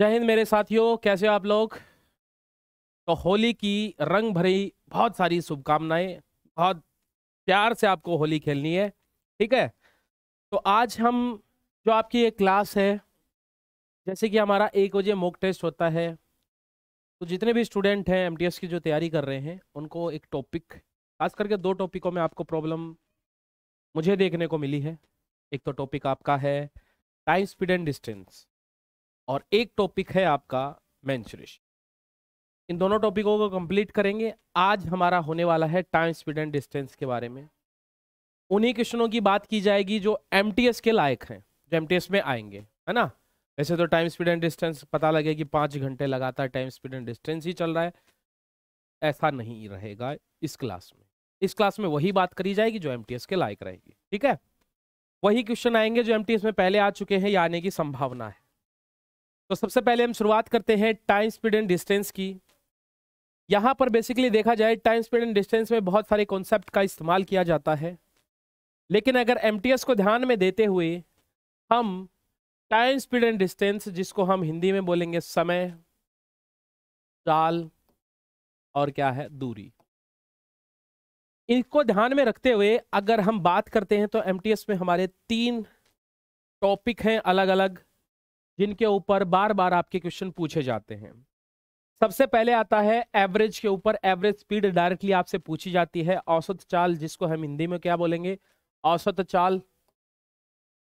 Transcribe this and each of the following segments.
जय हिंद मेरे साथियों कैसे हो आप लोग तो होली की रंग भरी बहुत सारी शुभकामनाएं बहुत प्यार से आपको होली खेलनी है ठीक है तो आज हम जो आपकी एक क्लास है जैसे कि हमारा एक बजे मोक टेस्ट होता है तो जितने भी स्टूडेंट हैं एम की जो तैयारी कर रहे हैं उनको एक टॉपिक खास करके दो टॉपिकों में आपको प्रॉब्लम मुझे देखने को मिली है एक तो टॉपिक आपका है टाइम स्पीड एंड डिस्टेंस और एक टॉपिक है आपका मैंशुरेशन इन दोनों टॉपिकों को कंप्लीट करेंगे आज हमारा होने वाला है टाइम स्पीड एंड डिस्टेंस के बारे में उन्हीं क्वेश्चनों की बात की जाएगी जो एम के लायक हैं जो एम में आएंगे है ना वैसे तो टाइम स्पीड एंड डिस्टेंस पता लगे कि पाँच घंटे लगातार टाइम स्पीड एंड डिस्टेंस ही चल रहा है ऐसा नहीं रहेगा इस क्लास में इस क्लास में वही बात करी जाएगी जो एम के लायक रहेगी ठीक है वही क्वेश्चन आएंगे जो एम में पहले आ चुके हैं आने कि संभावना है तो सबसे पहले हम शुरुआत करते हैं टाइम स्पीड एंड डिस्टेंस की यहाँ पर बेसिकली देखा जाए टाइम स्पीड एंड डिस्टेंस में बहुत सारे कॉन्सेप्ट का इस्तेमाल किया जाता है लेकिन अगर एम को ध्यान में देते हुए हम टाइम स्पीड एंड डिस्टेंस जिसको हम हिंदी में बोलेंगे समय चाल और क्या है दूरी इनको ध्यान में रखते हुए अगर हम बात करते हैं तो एम में हमारे तीन टॉपिक हैं अलग अलग जिनके ऊपर बार बार आपके क्वेश्चन पूछे जाते हैं सबसे पहले आता है एवरेज के ऊपर एवरेज स्पीड डायरेक्टली आपसे पूछी जाती है औसत चाल जिसको हम हिंदी में क्या बोलेंगे औसत चाल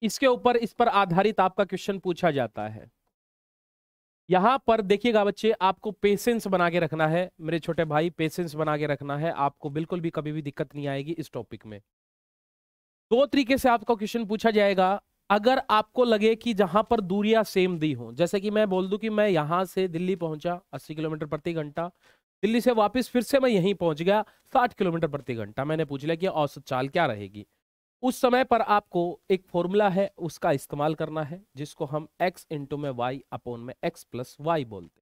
इसके ऊपर इस पर आधारित आपका क्वेश्चन पूछा जाता है यहां पर देखिएगा बच्चे आपको पेशेंस बना के रखना है मेरे छोटे भाई पेशेंस बना के रखना है आपको बिल्कुल भी कभी भी दिक्कत नहीं आएगी इस टॉपिक में दो तरीके से आपका क्वेश्चन पूछा जाएगा अगर आपको लगे कि जहां पर दूरियां सेम दी हो जैसे कि मैं बोल दूं कि मैं यहां से दिल्ली पहुंचा 80 किलोमीटर प्रति घंटा दिल्ली से वापस फिर से मैं यहीं पहुंच गया 60 किलोमीटर प्रति घंटा मैंने पूछ लिया कि औसत चाल क्या रहेगी उस समय पर आपको एक फॉर्मूला है उसका इस्तेमाल करना है जिसको हम एक्स इंटू में वाई अपोन में एक्स प्लस वाई बोलते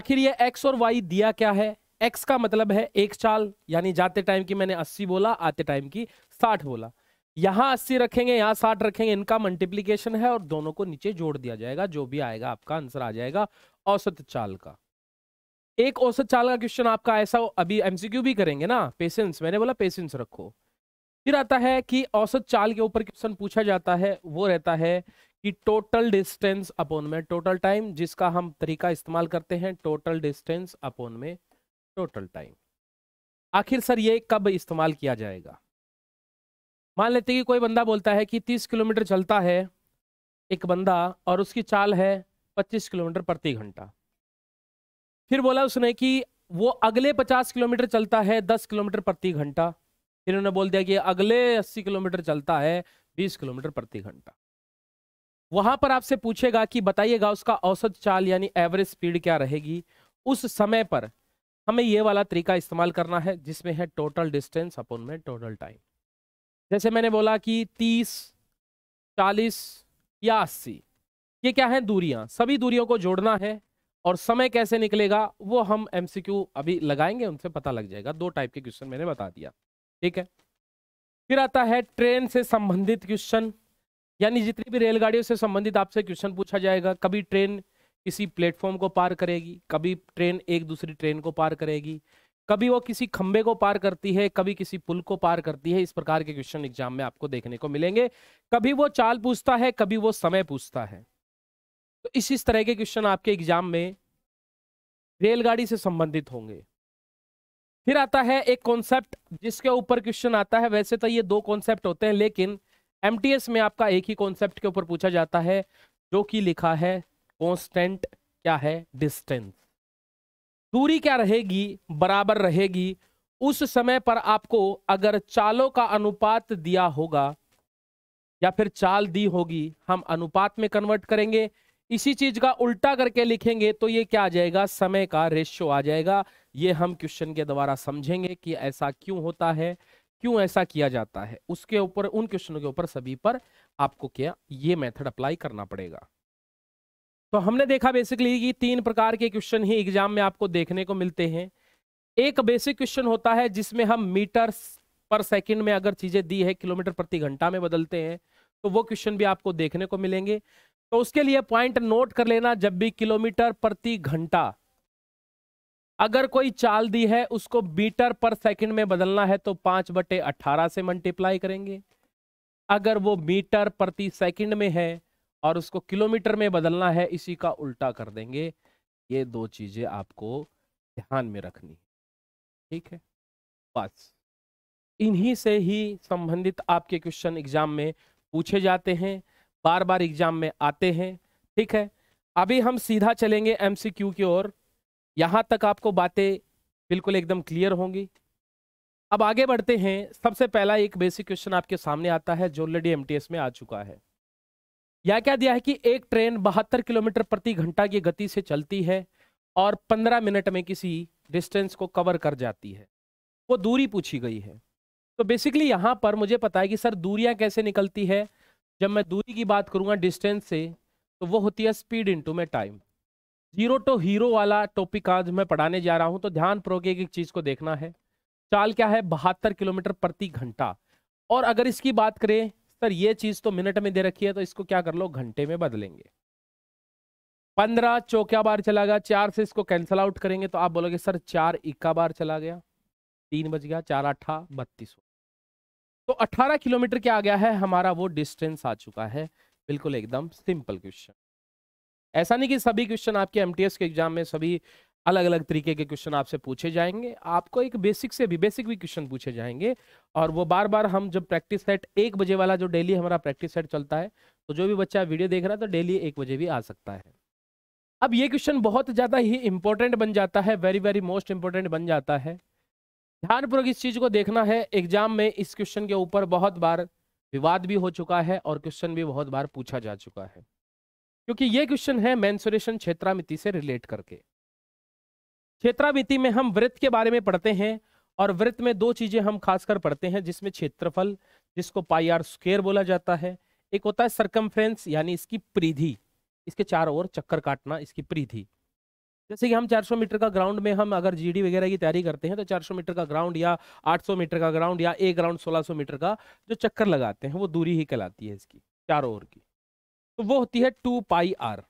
आखिर यह एक्स और वाई दिया क्या है एक्स का मतलब है एक चाल यानी जाते टाइम की मैंने अस्सी बोला आते टाइम की साठ बोला यहां अस्सी रखेंगे यहां साठ रखेंगे इनका मल्टीप्लीकेशन है और दोनों को नीचे जोड़ दिया जाएगा जो भी आएगा आपका आंसर आ जाएगा औसत चाल का एक औसत चाल का क्वेश्चन आपका ऐसा अभी एमसीक्यू भी करेंगे ना पेशेंस मैंने बोला पेशेंस रखो फिर आता है कि औसत चाल के ऊपर क्वेश्चन पूछा जाता है वो रहता है कि टोटल डिस्टेंस अपोन में टोटल टाइम जिसका हम तरीका इस्तेमाल करते हैं टोटल डिस्टेंस अपोन में टोटल टाइम आखिर सर ये कब इस्तेमाल किया जाएगा मान लेते कि कोई बंदा बोलता है कि तीस किलोमीटर चलता है एक बंदा और उसकी चाल है पच्चीस किलोमीटर प्रति घंटा फिर बोला उसने कि वो अगले पचास किलोमीटर चलता है दस किलोमीटर प्रति घंटा फिर उन्होंने बोल दिया कि अगले अस्सी किलोमीटर चलता है बीस किलोमीटर प्रति घंटा वहां पर आपसे पूछेगा कि बताइएगा उसका औसत चाल यानी एवरेज स्पीड क्या रहेगी उस समय पर हमें ये वाला तरीका इस्तेमाल करना है जिसमें है टोटल डिस्टेंस अपन में टोटल टाइम जैसे मैंने बोला कि तीस चालीस या अस्सी ये क्या है दूरियां सभी दूरियों को जोड़ना है और समय कैसे निकलेगा वो हम एम अभी लगाएंगे उनसे पता लग जाएगा दो टाइप के क्वेश्चन मैंने बता दिया ठीक है फिर आता है ट्रेन से संबंधित क्वेश्चन यानी जितनी भी रेलगाड़ियों से संबंधित आपसे क्वेश्चन पूछा जाएगा कभी ट्रेन किसी प्लेटफॉर्म को पार करेगी कभी ट्रेन एक दूसरी ट्रेन को पार करेगी कभी वो किसी खंबे को पार करती है कभी किसी पुल को पार करती है इस प्रकार के क्वेश्चन एग्जाम में आपको देखने को मिलेंगे कभी वो चाल पूछता है कभी वो समय पूछता है तो इस इस तरह के क्वेश्चन आपके एग्जाम में रेलगाड़ी से संबंधित होंगे फिर आता है एक कॉन्सेप्ट जिसके ऊपर क्वेश्चन आता है वैसे तो ये दो कॉन्सेप्ट होते हैं लेकिन एम में आपका एक ही कॉन्सेप्ट के ऊपर पूछा जाता है जो कि लिखा है कॉन्स्टेंट क्या है डिस्टेंस दूरी क्या रहेगी बराबर रहेगी उस समय पर आपको अगर चालों का अनुपात दिया होगा या फिर चाल दी होगी हम अनुपात में कन्वर्ट करेंगे इसी चीज का उल्टा करके लिखेंगे तो ये क्या आ जाएगा समय का रेशियो आ जाएगा ये हम क्वेश्चन के द्वारा समझेंगे कि ऐसा क्यों होता है क्यों ऐसा किया जाता है उसके ऊपर उन क्वेश्चनों के ऊपर सभी पर आपको क्या ये मेथड अप्लाई करना पड़ेगा तो हमने देखा बेसिकली कि तीन प्रकार के क्वेश्चन ही एग्जाम में आपको देखने को मिलते हैं एक बेसिक क्वेश्चन होता है जिसमें हम मीटर पर सेकंड में अगर चीजें दी है किलोमीटर प्रति घंटा में बदलते हैं तो वो क्वेश्चन भी आपको देखने को मिलेंगे तो उसके लिए पॉइंट नोट कर लेना जब भी किलोमीटर प्रति घंटा अगर कोई चाल दी है उसको मीटर पर सेकंड में बदलना है तो पांच बटे अट्ठारह से मल्टीप्लाई करेंगे अगर वो मीटर प्रति सेकंड में है और उसको किलोमीटर में बदलना है इसी का उल्टा कर देंगे ये दो चीज़ें आपको ध्यान में रखनी है ठीक है बस इन्हीं से ही संबंधित आपके क्वेश्चन एग्जाम में पूछे जाते हैं बार बार एग्जाम में आते हैं ठीक है अभी हम सीधा चलेंगे एमसीक्यू की ओर यहाँ तक आपको बातें बिल्कुल एकदम क्लियर होंगी अब आगे बढ़ते हैं सबसे पहला एक बेसिक क्वेश्चन आपके सामने आता है जो ऑलरेडी एमटीएस में आ चुका है यह क्या दिया है कि एक ट्रेन बहत्तर किलोमीटर प्रति घंटा की गति से चलती है और पंद्रह मिनट में किसी डिस्टेंस को कवर कर जाती है वो दूरी पूछी गई है तो बेसिकली यहाँ पर मुझे पता है कि सर दूरियाँ कैसे निकलती है जब मैं दूरी की बात करूँगा डिस्टेंस से तो वो होती है स्पीड इंटू में टाइम जीरो टू तो हीरो वाला टॉपिक आज मैं पढ़ाने जा रहा हूँ तो ध्यान पूर्वक एक एक चीज़ को देखना है चाल क्या है बहत्तर किलोमीटर प्रति घंटा और अगर इसकी बात करें सर ये चीज तो मिनट में दे रखी है तो इसको क्या कर लो घंटे में बदलेंगे पंद्रह चौकिया बार चला गया चार से इसको कैंसिल आउट करेंगे तो आप बोलोगे सर चार इक्का बार चला गया तीन बज गया चार अट्ठा बत्तीस तो अट्ठारह किलोमीटर क्या आ गया है हमारा वो डिस्टेंस आ चुका है बिल्कुल एकदम सिंपल क्वेश्चन ऐसा नहीं कि सभी क्वेश्चन आपके एम के एग्जाम में सभी अलग अलग तरीके के क्वेश्चन आपसे पूछे जाएंगे आपको एक बेसिक से भी बेसिक भी क्वेश्चन पूछे जाएंगे और वो बार बार हम जब प्रैक्टिस सेट एक बजे वाला जो डेली हमारा प्रैक्टिस सेट चलता है तो जो भी बच्चा वीडियो देख रहा है तो डेली एक बजे भी आ सकता है अब ये क्वेश्चन बहुत ज़्यादा ही इम्पोर्टेंट बन जाता है वेरी वेरी मोस्ट इंपॉर्टेंट बन जाता है ध्यानपूर्वक इस चीज़ को देखना है एग्जाम में इस क्वेश्चन के ऊपर बहुत बार विवाद भी हो चुका है और क्वेश्चन भी बहुत बार पूछा जा चुका है क्योंकि ये क्वेश्चन है मैंसुरेशन क्षेत्रामिति से रिलेट करके क्षेत्राविति में हम वृत्त के बारे में पढ़ते हैं और वृत्त में दो चीजें हम खासकर पढ़ते हैं जिसमें क्षेत्रफल जिसको पाईआर आर बोला जाता है एक होता है सरकमफ्रेंस यानी इसकी परिधि इसके चार ओर चक्कर काटना इसकी परिधि जैसे कि हम 400 मीटर का ग्राउंड में हम अगर जीडी वगैरह की तैयारी करते हैं तो 400 मीटर का ग्राउंड या 800 मीटर का ग्राउंड या एक ग्राउंड 1600 मीटर का जो चक्कर लगाते हैं वो दूरी ही कहलाती है इसकी चारों ओर की तो वो होती है टू पाई आर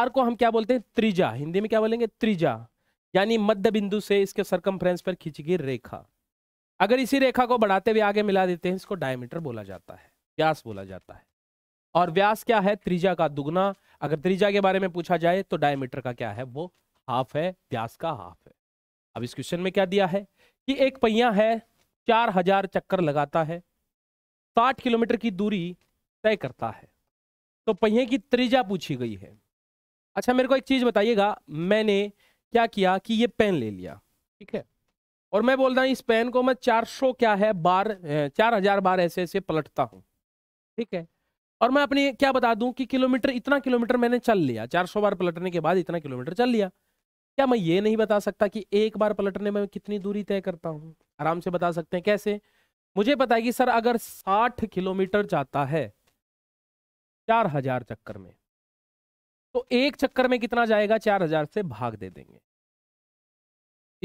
आर को हम क्या बोलते हैं त्रिजा हिंदी में क्या बोलेंगे त्रिजा यानी मध्य बिंदु से इसके सरकमफ्रेंस पर खींची गई रेखा अगर इसी रेखा को बढ़ाते हुए आगे मिला देते हैं इसको डायमीटर बोला जाता है व्यास बोला जाता है और व्यास क्या है त्रिजा का दुगना अगर त्रिजा के बारे में पूछा जाए तो डायमीटर का क्या है वो हाफ है व्यास का हाफ है अब इस क्वेश्चन में क्या दिया है कि एक पहिया है चार हजार चक्कर लगाता है साठ किलोमीटर की दूरी तय करता है तो पहिए की त्रिजा पूछी गई है अच्छा मेरे को एक चीज बताइएगा मैंने क्या किया कि ये पेन ले लिया ठीक है और मैं बोल रहा हूँ इस पेन को मैं 400 क्या है बार चार हजार बार ऐसे ऐसे पलटता हूँ ठीक है और मैं अपनी क्या बता दूं कि किलोमीटर इतना किलोमीटर मैंने चल लिया 400 बार पलटने के बाद इतना किलोमीटर चल लिया क्या मैं ये नहीं बता सकता कि एक बार पलटने में कितनी दूरी तय करता हूँ आराम से बता सकते हैं कैसे मुझे पता है कि सर अगर साठ किलोमीटर जाता है चार हजार चक्कर में तो एक चक्कर में कितना जाएगा चार हजार से भाग दे देंगे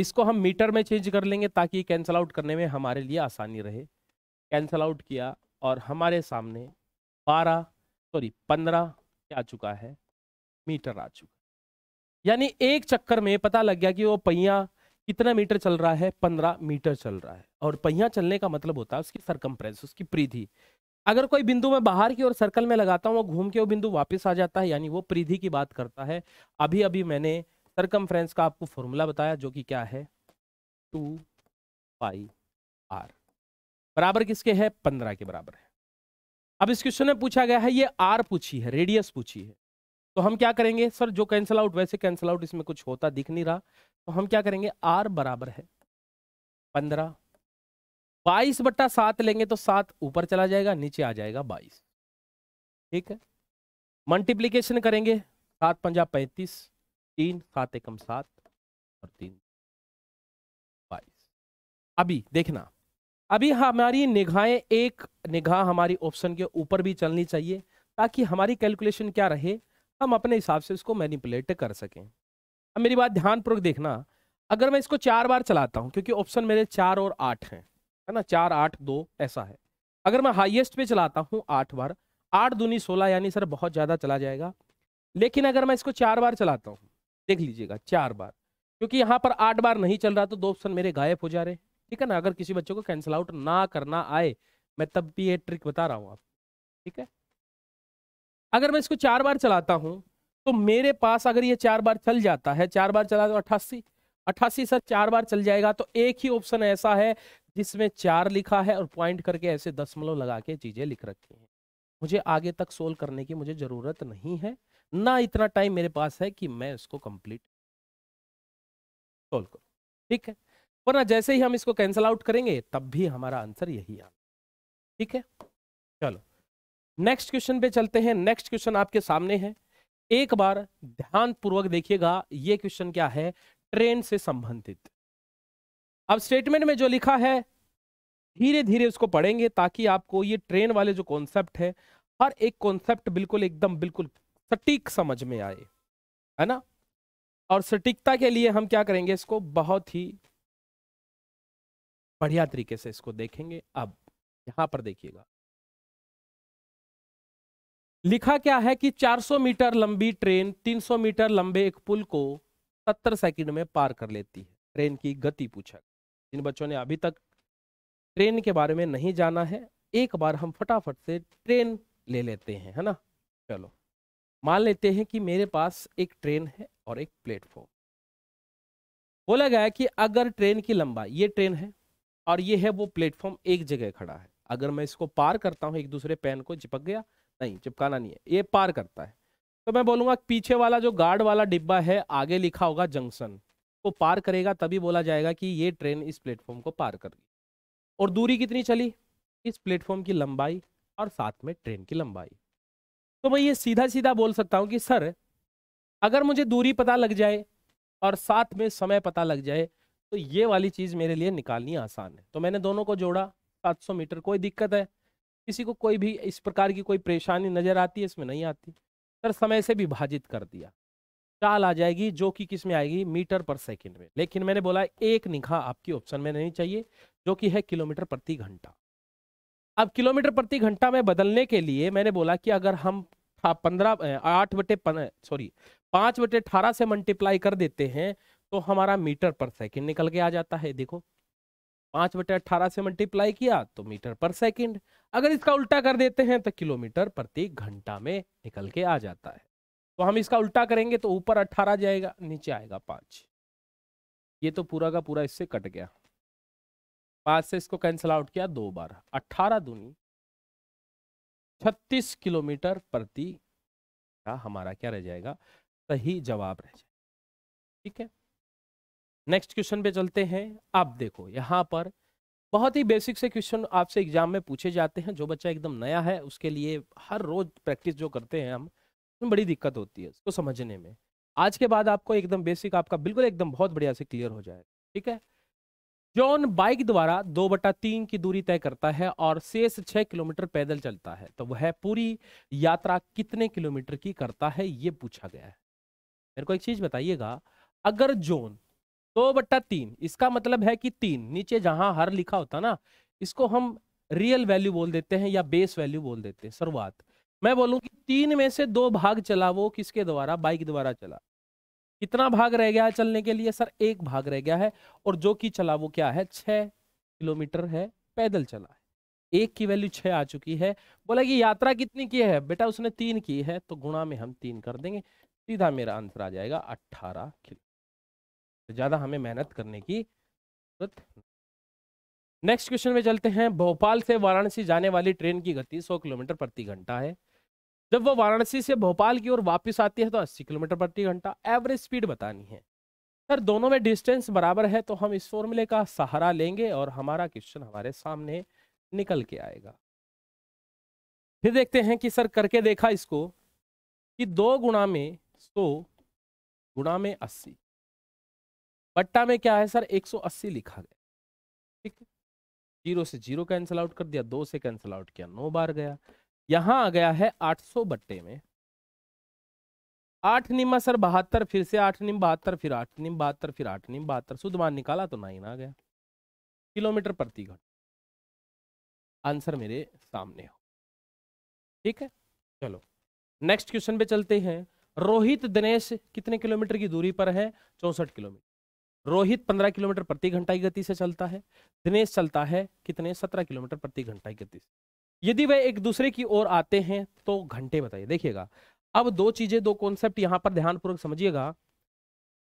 इसको हम मीटर में चेंज कर लेंगे ताकि कैंसल आउट करने में हमारे लिए आसानी रहे कैंसल आउट किया और हमारे सामने बारह सॉरी पंद्रह आ चुका है मीटर आ चुका यानी एक चक्कर में पता लग गया कि वो पहिया कितना मीटर चल रहा है पंद्रह मीटर चल रहा है और पहिया चलने का मतलब होता है उसकी सरकम उसकी प्रीधि अगर कोई बिंदु मैं बाहर की ओर सर्कल में लगाता हूँ वो घूम के वो बिंदु वापस आ जाता है यानी वो परिधि की बात करता है अभी अभी मैंने सरकम का आपको फॉर्मूला बताया जो कि क्या है टू पाई आर बराबर किसके है पंद्रह के बराबर है अब इस क्वेश्चन में पूछा गया है ये आर पूछी है रेडियस पूछी है तो हम क्या करेंगे सर जो कैंसल आउट वैसे कैंसल आउट इसमें कुछ होता दिख नहीं रहा तो हम क्या करेंगे आर बराबर है पंद्रह बाईस बट्टा सात लेंगे तो सात ऊपर चला जाएगा नीचे आ जाएगा बाईस ठीक है मल्टीप्लीकेशन करेंगे सात पंजा पैंतीस तीन सात एकम सात और तीन बाईस अभी देखना अभी हमारी निगाहें एक निगाह हमारी ऑप्शन के ऊपर भी चलनी चाहिए ताकि हमारी कैलकुलेशन क्या रहे हम अपने हिसाब से इसको मैनिपुलेट कर सकें अब मेरी बात ध्यानपूर्वक देखना अगर मैं इसको चार बार चलाता हूँ क्योंकि ऑप्शन मेरे चार और आठ हैं है ना चार आठ दो ऐसा है अगर मैं हाईएस्ट पे चलाता हूँ आठ बार आठ दूनी सोलह यानी सर बहुत ज़्यादा चला जाएगा लेकिन अगर मैं इसको चार बार चलाता हूँ देख लीजिएगा चार बार क्योंकि यहाँ पर आठ बार नहीं चल रहा तो दो ऑप्शन मेरे गायब हो जा रहे हैं ठीक है ना अगर किसी बच्चों को कैंसिल आउट ना करना आए मैं तब भी ये ट्रिक बता रहा हूँ आप ठीक है अगर मैं इसको चार बार चलाता हूँ तो मेरे पास अगर ये चार बार चल जाता है चार बार चला तो अट्ठासी अट्ठासी सर चार बार चल जाएगा तो एक ही ऑप्शन ऐसा है जिसमें चार लिखा है और पॉइंट करके ऐसे दसमलव लगा के चीजें लिख रखी हैं मुझे आगे तक सोल्व करने की मुझे ज़रूरत नहीं है ना इतना टाइम मेरे पास है कि मैं इसको कंप्लीट सोल्व करूँ ठीक है वरना जैसे ही हम इसको कैंसिल आउट करेंगे तब भी हमारा आंसर यही आ ठीक है चलो नेक्स्ट क्वेश्चन पे चलते हैं नेक्स्ट क्वेश्चन आपके सामने है एक बार ध्यान पूर्वक देखिएगा ये क्वेश्चन क्या है ट्रेन से संबंधित अब स्टेटमेंट में जो लिखा है धीरे धीरे उसको पढ़ेंगे ताकि आपको ये ट्रेन वाले जो कॉन्सेप्ट है हर एक कॉन्सेप्ट बिल्कुल एकदम बिल्कुल सटीक समझ में आए है ना और सटीकता के लिए हम क्या करेंगे इसको बहुत ही बढ़िया तरीके से इसको देखेंगे अब यहां पर देखिएगा लिखा क्या है कि 400 मीटर लंबी ट्रेन 300 मीटर लंबे एक पुल को 70 सेकंड में पार कर लेती है ट्रेन की गति पूछा जिन बच्चों ने अभी तक ट्रेन के बारे में नहीं जाना है एक बार हम फटाफट से ट्रेन ले लेते हैं है ना चलो मान लेते हैं कि मेरे पास एक ट्रेन है और एक प्लेटफॉर्म बोला गया कि अगर ट्रेन की लंबाई ये ट्रेन है और ये है वो प्लेटफॉर्म एक जगह खड़ा है अगर मैं इसको पार करता हूँ एक दूसरे पैन को चिपक गया नहीं चिपकाना नहीं है ये पार करता है तो मैं बोलूँगा पीछे वाला जो गार्ड वाला डिब्बा है आगे लिखा होगा जंक्शन को पार करेगा तभी बोला जाएगा कि ये ट्रेन इस प्लेटफॉर्म को पार कर गई और दूरी कितनी चली इस प्लेटफॉर्म की लंबाई और साथ में ट्रेन की लंबाई तो मैं ये सीधा सीधा बोल सकता हूँ कि सर अगर मुझे दूरी पता लग जाए और साथ में समय पता लग जाए तो ये वाली चीज़ मेरे लिए निकालनी आसान है तो मैंने दोनों को जोड़ा 700 मीटर कोई दिक्कत है किसी को कोई भी इस प्रकार की कोई परेशानी नज़र आती है इसमें नहीं आती सर समय से विभाजित कर दिया चाल आ जाएगी जो कि किस में आएगी मीटर पर सेकंड में लेकिन मैंने बोला एक निगाह आपकी ऑप्शन में नहीं चाहिए जो कि है किलोमीटर प्रति घंटा अब किलोमीटर प्रति घंटा में बदलने के लिए मैंने बोला कि अगर हम हाँ, पंद्रह आठ बटे सॉरी पाँच बटे अठारह से मल्टीप्लाई कर देते हैं तो हमारा मीटर पर सेकेंड निकल के आ जाता है देखो पाँच बटे अट्ठारह से मल्टीप्लाई किया तो मीटर पर सेकेंड अगर इसका उल्टा कर देते हैं तो किलोमीटर प्रति घंटा में निकल के आ जाता है तो हम इसका उल्टा करेंगे तो ऊपर अट्ठारह जाएगा नीचे आएगा पाँच ये तो पूरा का पूरा इससे कट गया पाँच से इसको कैंसिल आउट किया दो बार अट्ठारह दूनी छत्तीस किलोमीटर प्रति का हमारा क्या रह जाएगा सही जवाब रह जाएगा ठीक है नेक्स्ट क्वेश्चन पे चलते हैं आप देखो यहाँ पर बहुत ही बेसिक से क्वेश्चन आपसे एग्जाम में पूछे जाते हैं जो बच्चा एकदम नया है उसके लिए हर रोज प्रैक्टिस जो करते हैं हम उसमें बड़ी दिक्कत होती है उसको समझने में आज के बाद आपको एकदम बेसिक आपका बिल्कुल एकदम बहुत बढ़िया से क्लियर हो जाएगा ठीक है जॉन बाइक द्वारा दो बटा तीन की दूरी तय करता है और शेष छः किलोमीटर पैदल चलता है तो वह पूरी यात्रा कितने किलोमीटर की करता है ये पूछा गया है मेरे को एक चीज़ बताइएगा अगर जोन दो बट्टा तीन इसका मतलब है कि तीन नीचे जहां हर लिखा होता ना इसको हम रियल वैल्यू बोल देते हैं या बेस वैल्यू बोल देते हैं शुरुआत मैं बोलूँ कि तीन में से दो भाग चला वो किसके द्वारा बाइक द्वारा चला कितना भाग रह गया है चलने के लिए सर एक भाग रह गया है और जो कि चला वो क्या है छ किलोमीटर है पैदल चला है एक की वैल्यू छ आ चुकी है बोला कि यात्रा कितनी की है बेटा उसने तीन की है तो गुणा में हम तीन कर देंगे सीधा मेरा आंसर आ जाएगा अट्ठारह किलो तो ज़्यादा हमें मेहनत करने की जरूरत नेक्स्ट क्वेश्चन में चलते हैं भोपाल से वाराणसी जाने वाली ट्रेन की गति 100 किलोमीटर प्रति घंटा है जब वह वाराणसी से भोपाल की ओर वापस आती है तो 80 किलोमीटर प्रति घंटा एवरेज स्पीड बतानी है सर दोनों में डिस्टेंस बराबर है तो हम इस फॉर्मूले का सहारा लेंगे और हमारा क्वेश्चन हमारे सामने निकल के आएगा फिर देखते हैं कि सर करके देखा इसको कि दो गुणा में सो गुणा में अस्सी बट्टा में क्या है सर 180 लिखा गया ठीक है जीरो से जीरो कैंसिल आउट कर दिया दो से कैंसिल आउट किया नौ बार गया यहां आ गया है 800 बट्टे में आठ निम्मा सर बहत्तर फिर से आठ निम बहत्तर फिर आठ निम बहत्तर फिर आठ निम बहत्तर शुद्ध मान निकाला तो नाइन आ गया किलोमीटर प्रति घंटा आंसर मेरे सामने हो ठीक है चलो नेक्स्ट क्वेश्चन पे चलते हैं रोहित दिनेश कितने किलोमीटर की दूरी पर है चौसठ किलोमीटर रोहित पंद्रह किलोमीटर प्रति घंटा की गति से चलता है दिनेश चलता है कितने सत्रह किलोमीटर प्रति घंटा की गति से यदि वह एक दूसरे की ओर आते हैं तो घंटे बताइए देखिएगा अब दो चीजें दो कॉन्सेप्ट यहाँ पर ध्यानपूर्वक समझिएगा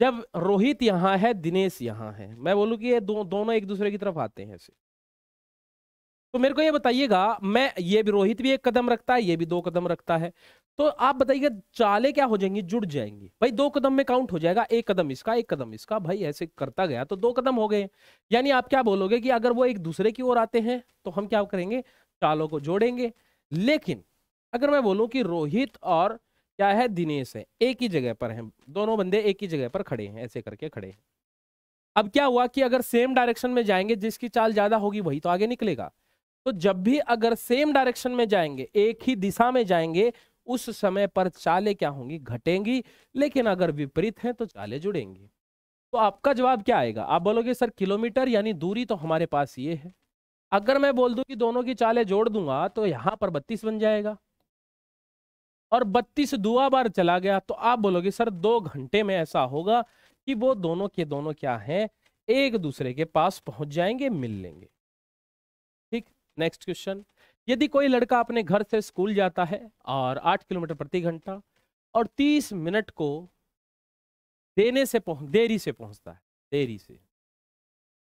जब रोहित यहाँ है दिनेश यहाँ है मैं बोलूं कि ये दो, दोनों एक दूसरे की तरफ आते हैं ऐसे तो मेरे को ये बताइएगा मैं ये भी रोहित भी एक कदम रखता है ये भी दो कदम रखता है तो आप बताइए चाले क्या हो जाएंगी जुड़ जाएंगी भाई दो कदम में काउंट हो जाएगा एक कदम इसका एक कदम इसका भाई ऐसे करता गया तो दो कदम हो गए यानी आप क्या बोलोगे कि अगर वो एक दूसरे की ओर आते हैं तो हम क्या करेंगे चालों को जोड़ेंगे लेकिन अगर मैं बोलूं कि रोहित और क्या है दिनेश है एक ही जगह पर हैं दोनों बंदे एक ही जगह पर खड़े हैं ऐसे करके खड़े हैं अब क्या हुआ कि अगर सेम डायरेक्शन में जाएंगे जिसकी चाल ज्यादा होगी वही तो आगे निकलेगा तो जब भी अगर सेम डायरेक्शन में जाएंगे एक ही दिशा में जाएंगे उस समय पर चालें क्या होंगी घटेंगी लेकिन अगर विपरीत हैं तो चालें जुड़ेंगी तो आपका जवाब क्या आएगा आप बोलोगे सर किलोमीटर यानी दूरी तो हमारे पास ये है अगर मैं बोल दूं कि दोनों की चालें जोड़ दूंगा तो यहां पर बत्तीस बन जाएगा और बत्तीस दुआ बार चला गया तो आप बोलोगे सर दो घंटे में ऐसा होगा कि वो दोनों के दोनों क्या हैं एक दूसरे के पास पहुंच जाएंगे मिल लेंगे ठीक नेक्स्ट क्वेश्चन यदि कोई लड़का अपने घर से स्कूल जाता है और आठ किलोमीटर प्रति घंटा और तीस मिनट को देने से पहुंच देरी से पहुंचता है देरी से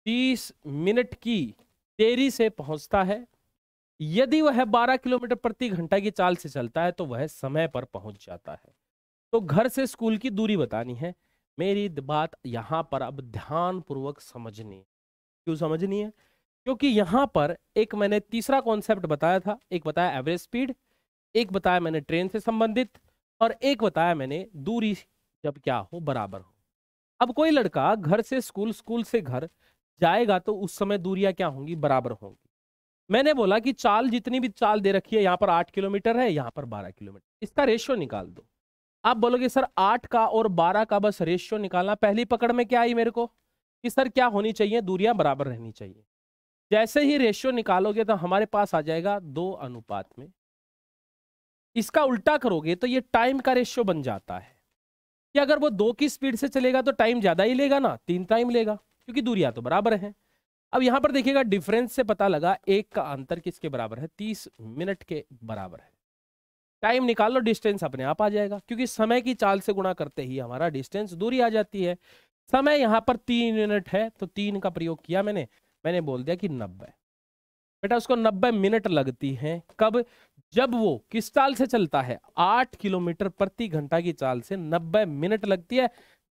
तीस मिनट की देरी से पहुंचता है यदि वह 12 किलोमीटर प्रति घंटा की चाल से चलता है तो वह समय पर पहुंच जाता है तो घर से स्कूल की दूरी बतानी है मेरी बात यहाँ पर अब ध्यान पूर्वक समझनी है क्यों समझनी है क्योंकि यहाँ पर एक मैंने तीसरा कॉन्सेप्ट बताया था एक बताया एवरेज स्पीड एक बताया मैंने ट्रेन से संबंधित और एक बताया मैंने दूरी जब क्या हो बराबर हो अब कोई लड़का घर से स्कूल स्कूल से घर जाएगा तो उस समय दूरियां क्या होंगी बराबर होंगी मैंने बोला कि चाल जितनी भी चाल दे रखी है यहाँ पर आठ किलोमीटर है यहाँ पर बारह किलोमीटर इसका रेशियो निकाल दो आप बोलोगे सर आठ का और बारह का बस रेशियो निकालना पहली पकड़ में क्या आई मेरे को कि सर क्या होनी चाहिए दूरियां बराबर रहनी चाहिए जैसे ही रेशियो निकालोगे तो हमारे पास आ जाएगा दो अनुपात में इसका उल्टा करोगे तो ये टाइम का रेशियो बन जाता है कि अगर वो दो की स्पीड से चलेगा तो टाइम ज़्यादा ही लेगा ना तीन टाइम लेगा क्योंकि दूरियां तो बराबर है अब यहां पर देखिएगा डिफरेंस से पता लगा एक का अंतर किसके बराबर है तीस मिनट के बराबर है टाइम निकाल लो डिस्टेंस अपने आप आ जाएगा क्योंकि समय की चाल से गुणा करते ही हमारा डिस्टेंस दूरी आ जाती है समय यहां पर तीन मिनट है तो तीन का प्रयोग किया मैंने मैंने बोल दिया कि नब्बे बेटा उसको नब्बे मिनट लगती हैं कब जब वो किस चाल से चलता है आठ किलोमीटर प्रति घंटा की चाल से नब्बे मिनट लगती है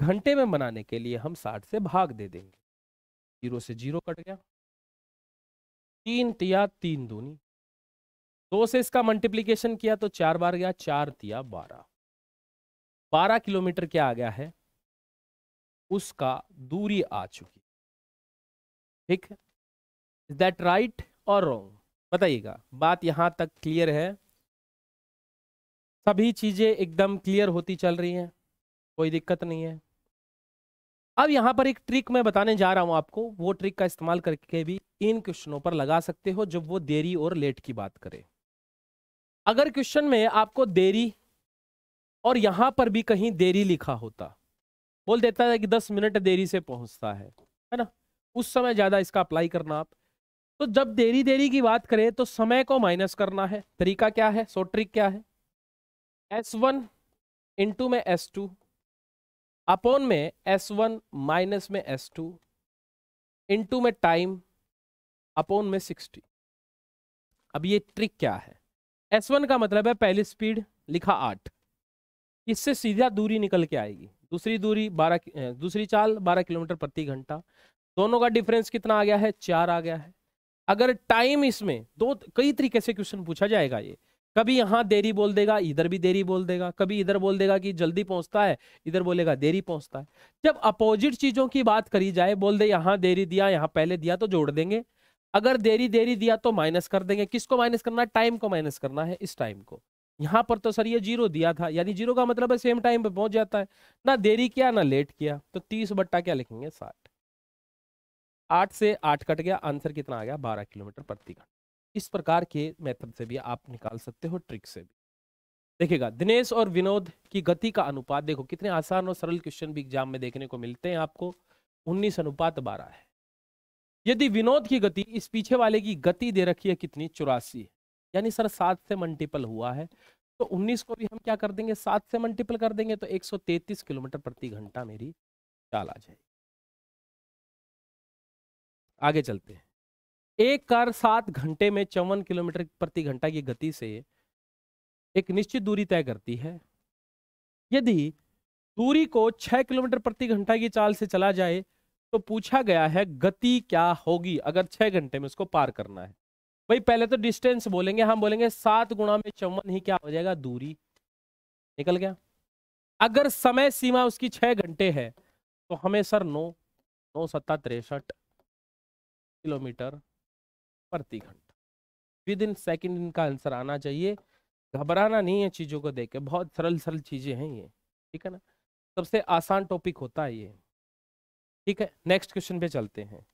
घंटे में बनाने के लिए हम साठ से भाग दे देंगे जीरो से जीरो कट गया तीन तिया तीन दूनी दो से इसका मल्टीप्लीकेशन किया तो चार बार गया चार तिया बारह बारह किलोमीटर क्या आ गया है उसका दूरी आ चुकी ठीक है इज दैट राइट और रॉन्ग बताइएगा बात यहां तक क्लियर है सभी चीज़ें एकदम क्लियर होती चल रही हैं कोई दिक्कत नहीं है अब यहां पर एक ट्रिक मैं बताने जा रहा हूं आपको वो ट्रिक का इस्तेमाल करके भी इन क्वेश्चनों पर लगा सकते हो जब वो देरी और लेट की बात करे अगर क्वेश्चन में आपको देरी और यहां पर भी कहीं देरी लिखा होता बोल देता है कि दस मिनट देरी से पहुंचता है है ना उस समय ज़्यादा इसका अप्लाई करना आप तो जब देरी देरी की बात करें तो समय को माइनस करना है तरीका क्या है सो ट्रिक क्या है एस वन इंटू में एस टू अपॉन में एस वन माइनस में एस टू इंटू में टाइम अपॉन में सिक्सटी अब ये ट्रिक क्या है एस वन का मतलब है पहली स्पीड लिखा आठ इससे सीधा दूरी निकल के आएगी दूसरी दूरी बारह दूसरी चाल बारह किलोमीटर प्रति घंटा दोनों का डिफरेंस कितना आ गया है चार आ गया है अगर टाइम इसमें दो कई तरीके से क्वेश्चन पूछा जाएगा ये कभी यहाँ देरी बोल देगा इधर भी देरी बोल देगा कभी इधर बोल देगा कि जल्दी पहुंचता है इधर बोलेगा देरी पहुंचता है जब अपोजिट चीजों की बात करी जाए बोल दे यहाँ देरी दिया यहाँ पहले दिया तो जोड़ देंगे अगर देरी देरी दिया तो माइनस कर देंगे किसको माइनस करना है टाइम को माइनस करना है इस टाइम को यहाँ पर तो सर ये जीरो दिया था यानी जीरो का मतलब है सेम टाइम पर पहुंच जाता है ना देरी किया ना लेट किया तो तीस बट्टा क्या लिखेंगे साठ आठ से आठ कट गया आंसर कितना आ गया बारह किलोमीटर प्रति घंटा इस प्रकार के मेथड से भी आप निकाल सकते हो ट्रिक से भी देखिएगा दिनेश और विनोद की गति का अनुपात देखो कितने आसान और सरल क्वेश्चन भी एग्जाम में देखने को मिलते हैं आपको उन्नीस अनुपात बारह है यदि विनोद की गति इस पीछे वाले की गति दे रखी है कितनी चौरासी यानी सर सात से मल्टीपल हुआ है तो 19 को भी हम क्या कर देंगे सात से मल्टीपल कर देंगे तो 133 किलोमीटर प्रति घंटा मेरी चाल आ जाएगी आगे चलते हैं एक कार सात घंटे में चौवन किलोमीटर प्रति घंटा की गति से एक निश्चित दूरी तय करती है यदि दूरी को छह किलोमीटर प्रति घंटा की चाल से चला जाए तो पूछा गया है गति क्या होगी अगर छह घंटे में उसको पार करना है भाई पहले तो डिस्टेंस बोलेंगे हम बोलेंगे सात गुणा में चौवन ही क्या हो जाएगा दूरी निकल गया अगर समय सीमा उसकी छह घंटे है तो हमें सर नौ नौ सत्ता तिरसठ किलोमीटर प्रति घंटा विद इन सेकेंड इनका आंसर आना चाहिए घबराना नहीं है चीज़ों को देख के बहुत सरल सरल चीज़ें हैं ये ठीक है ना सबसे आसान टॉपिक होता है ये ठीक है नेक्स्ट क्वेश्चन पे चलते हैं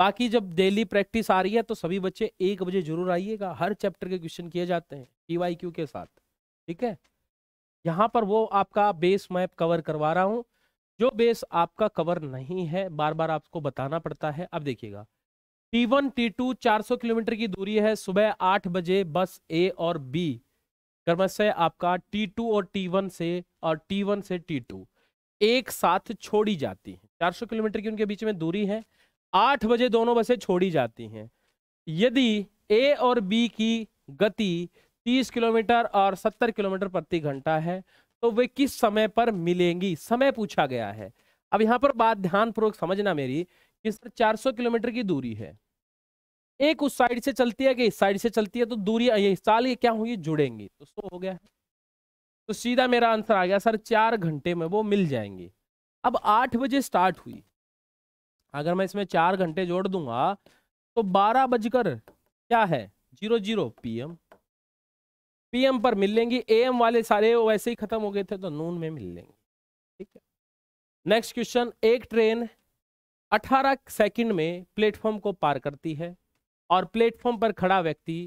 बाकी जब डेली प्रैक्टिस आ रही है तो सभी बच्चे एक बजे जरूर आइएगा हर चैप्टर के क्वेश्चन किए जाते हैं पी वाई क्यू के साथ ठीक है यहाँ पर वो आपका बेस मैप कवर करवा रहा हूँ जो बेस आपका कवर नहीं है बार बार आपको बताना पड़ता है अब देखिएगा टी वन टी टू चार किलोमीटर की दूरी है सुबह आठ बजे बस ए और बी क्रमशः आपका टी टू और टी वन से और टी वन से टी टू एक साथ छोड़ी जाती चार 400 किलोमीटर की उनके बीच में दूरी है आठ बजे दोनों बसें छोड़ी जाती हैं यदि ए और बी की गति 30 किलोमीटर और 70 किलोमीटर प्रति घंटा है तो वे किस समय पर मिलेंगी समय पूछा गया है अब यहाँ पर बात ध्यानपूर्वक समझना मेरी कि सर 400 किलोमीटर की दूरी है एक उस साइड से चलती है कि इस साइड से चलती है तो दूरी ये साल ये क्या होगी जुड़ेंगी तो सो हो गया तो सीधा मेरा आंसर आ गया सर चार घंटे में वो मिल जाएंगे अब आठ बजे स्टार्ट हुई अगर मैं इसमें चार घंटे जोड़ दूंगा तो बारह बजकर क्या है जीरो जीरो पीएम पीएम पर मिल लेंगी एएम वाले सारे वैसे ही खत्म हो गए थे तो नून में मिल लेंगे ठीक है नेक्स्ट क्वेश्चन एक ट्रेन 18 सेकंड में प्लेटफॉर्म को पार करती है और प्लेटफॉर्म पर खड़ा व्यक्ति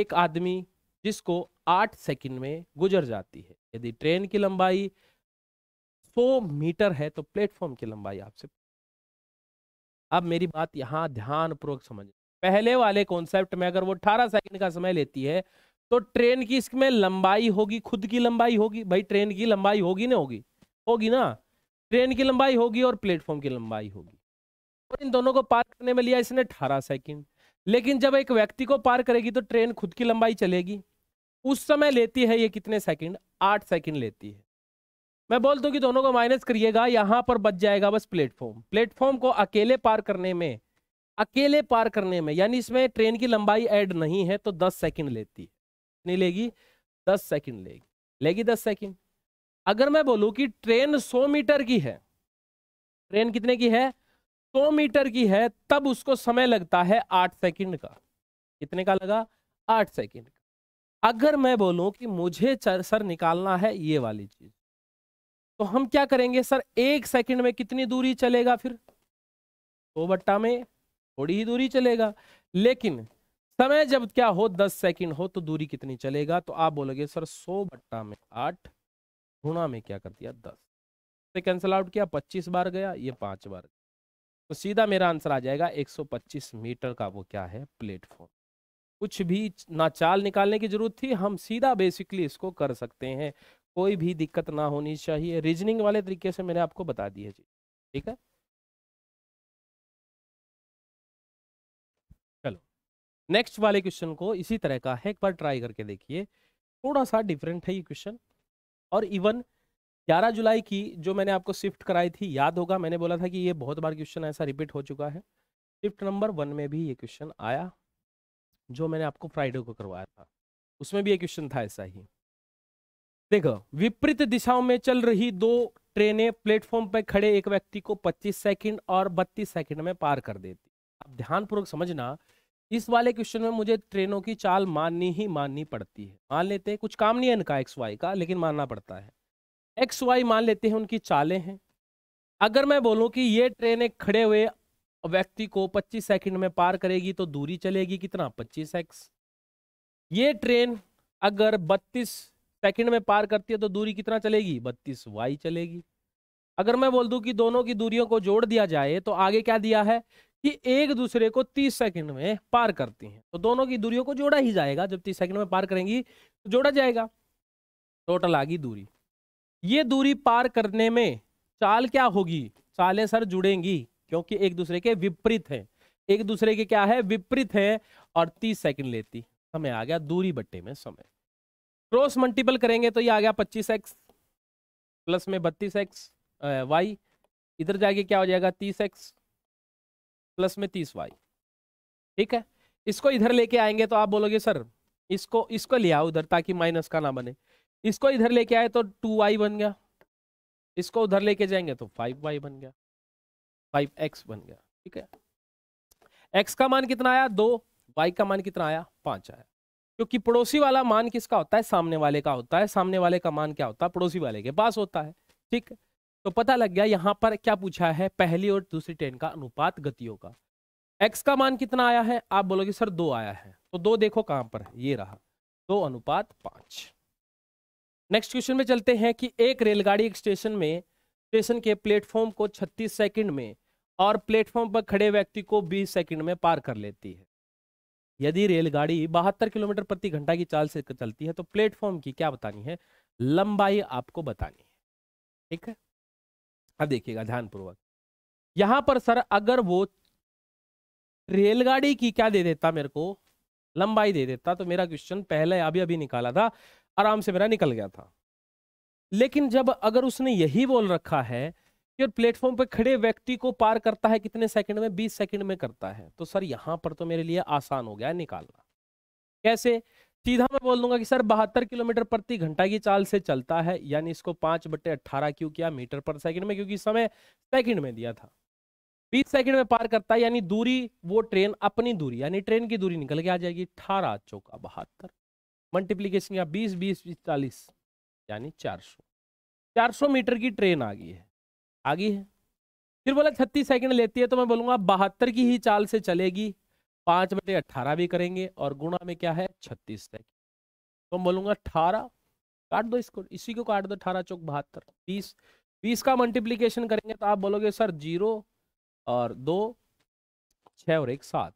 एक आदमी जिसको 8 सेकंड में गुजर जाती है यदि ट्रेन की लंबाई 100 मीटर है तो प्लेटफॉर्म की लंबाई आपसे अब मेरी बात यहाँ ध्यानपूर्वक समझ पहले वाले कॉन्सेप्ट में अगर वो 18 सेकंड का समय लेती है तो ट्रेन की इसमें लंबाई होगी खुद की लंबाई होगी भाई ट्रेन की लंबाई होगी ना होगी होगी ना ट्रेन की लंबाई होगी और प्लेटफॉर्म की लंबाई होगी और इन दोनों को पार करने में लिया इसने अठारह सेकेंड लेकिन जब एक व्यक्ति को पार करेगी तो ट्रेन खुद की लंबाई चलेगी उस समय लेती है ये कितने सेकंड आठ सेकंड लेती है मैं बोल दूं कि दोनों को माइनस करिएगा यहाँ पर बच जाएगा बस प्लेटफॉर्म प्लेटफॉर्म को अकेले पार करने में अकेले पार करने में यानी इसमें ट्रेन की लंबाई ऐड नहीं है तो दस सेकंड लेती है नहीं लेगी दस सेकंड लेगी लेगी दस सेकंड अगर मैं बोलूं कि ट्रेन 100 मीटर की है ट्रेन कितने की है 100 मीटर की है तब उसको समय लगता है आठ सेकंड का कितने का लगा आठ सेकंड का अगर मैं बोलूं कि मुझे सर निकालना है ये वाली चीज तो हम क्या करेंगे सर एक सेकंड में कितनी दूरी चलेगा फिर तो बट्टा में थोड़ी ही दूरी चलेगा लेकिन समय जब क्या हो दस सेकंड हो तो दूरी कितनी चलेगा तो आप बोलोगे सर सौ बट्टा में आठ गुणा में क्या कर दिया दस से कैंसिल आउट किया पच्चीस बार गया ये पांच बार गया। तो सीधा मेरा आंसर आ जाएगा 125 मीटर का वो क्या है प्लेटफॉर्म कुछ भी ना चाल निकालने की जरूरत थी हम सीधा बेसिकली इसको कर सकते हैं कोई भी दिक्कत ना होनी चाहिए रीजनिंग वाले तरीके से मैंने आपको बता दी है जी ठीक है चलो नेक्स्ट वाले क्वेश्चन को इसी तरह का है एक बार ट्राई करके देखिए थोड़ा सा डिफरेंट है ये क्वेश्चन और इवन 11 जुलाई की जो मैंने आपको शिफ्ट कराई थी याद होगा मैंने बोला था कि ये बहुत बार क्वेश्चन ऐसा रिपीट हो चुका है शिफ्ट नंबर वन में भी ये क्वेश्चन आया जो मैंने आपको फ्राइडे को करवाया था उसमें भी ये क्वेश्चन था ऐसा ही देखो विपरीत दिशाओं में चल रही दो ट्रेनें प्लेटफॉर्म पर खड़े एक व्यक्ति को 25 सेकंड और 32 सेकंड में पार कर देती अब ध्यानपूर्वक समझना इस वाले क्वेश्चन में मुझे ट्रेनों की चाल माननी ही माननी पड़ती है मान लेते हैं कुछ काम नहीं है इनका एक्स वाई का लेकिन मानना पड़ता है एक्स वाई मान लेते हैं उनकी चालें हैं अगर मैं बोलूं कि ये ट्रेन एक खड़े हुए व्यक्ति को 25 सेकंड में पार करेगी तो दूरी चलेगी कितना 25 एक्स ये ट्रेन अगर 32 सेकंड में पार करती है तो दूरी कितना चलेगी 32 वाई चलेगी अगर मैं बोल दूं कि दोनों की दूरियों को जोड़ दिया जाए तो आगे क्या दिया है कि एक दूसरे को 30 सेकंड में पार करती हैं तो दोनों की दूरियों को जोड़ा ही जाएगा जब 30 सेकंड में पार करेंगी तो जोड़ा जाएगा टोटल आ गई दूरी ये दूरी पार करने में चाल क्या होगी चालें सर जुड़ेंगी क्योंकि एक दूसरे के विपरीत हैं एक दूसरे के क्या है विपरीत हैं और तीस सेकेंड लेती समय आ गया दूरी बट्टे में समय क्रॉस मल्टीपल करेंगे तो ये आ गया पच्चीस एक्स प्लस में बत्तीस एक्स वाई इधर जाके क्या हो जाएगा तीस एक्स प्लस में तीस वाई ठीक है इसको इधर लेके आएंगे तो आप बोलोगे सर इसको इसको ले आओ उधर ताकि माइनस का ना बने इसको इधर लेके आए तो टू वाई बन गया इसको उधर लेके जाएंगे तो फाइव वाई बन गया फाइव एक्स बन गया ठीक है एक्स का मान कितना आया दो वाई का मान कितना आया पाँच आया क्योंकि पड़ोसी वाला मान किसका होता है सामने वाले का होता है सामने वाले का मान क्या होता है पड़ोसी वाले के पास होता है ठीक है तो पता लग गया यहाँ पर क्या पूछा है पहली और दूसरी ट्रेन का अनुपात गतियों का एक्स का मान कितना आया है आप बोलोगे सर दो आया है तो दो देखो कहाँ पर है ये रहा दो अनुपात पाँच नेक्स्ट क्वेश्चन में चलते हैं कि एक रेलगाड़ी एक स्टेशन में स्टेशन के प्लेटफॉर्म को 36 सेकंड में और प्लेटफॉर्म पर खड़े व्यक्ति को 20 सेकंड में पार कर लेती है यदि रेलगाड़ी बहत्तर किलोमीटर प्रति घंटा की चाल से चलती है तो प्लेटफॉर्म की क्या बतानी है लंबाई आपको बतानी है ठीक है अब देखिएगा ध्यानपूर्वक यहां पर सर अगर वो रेलगाड़ी की क्या दे देता मेरे को लंबाई दे देता तो मेरा क्वेश्चन पहले अभी अभी निकाला था आराम से मेरा निकल गया था लेकिन जब अगर उसने यही बोल रखा है कि प्लेटफॉर्म पर खड़े व्यक्ति को पार करता है कितने सेकंड में 20 सेकंड में करता है तो सर यहां पर तो मेरे लिए आसान हो गया निकालना कैसे सीधा मैं बोल दूंगा कि सर बहत्तर किलोमीटर प्रति घंटा की चाल से चलता है यानी इसको पांच बट्टे अट्ठारह क्यों किया मीटर पर सेकंड में क्योंकि समय सेकंड में दिया था बीस सेकंड में पार करता है यानी दूरी वो ट्रेन अपनी दूरी यानी ट्रेन की दूरी निकल के आ जाएगी अठारह चौका बहत्तर मल्टीप्लीकेशन या बीस बीस बीस चालीस यानी चार सौ चार सौ मीटर की ट्रेन आ गई है आ गई है फिर बोला छत्तीस सेकंड लेती है तो मैं बोलूंगा बहत्तर की ही चाल से चलेगी पांच बटे अट्ठारह भी करेंगे और गुणा में क्या है छत्तीस तक तो मैं बोलूंगा अठारह काट दो इसको इसी को काट दो अठारह चौक बहत्तर बीस बीस का मल्टीप्लीकेशन करेंगे तो आप बोलोगे सर जीरो और दो छ और एक सात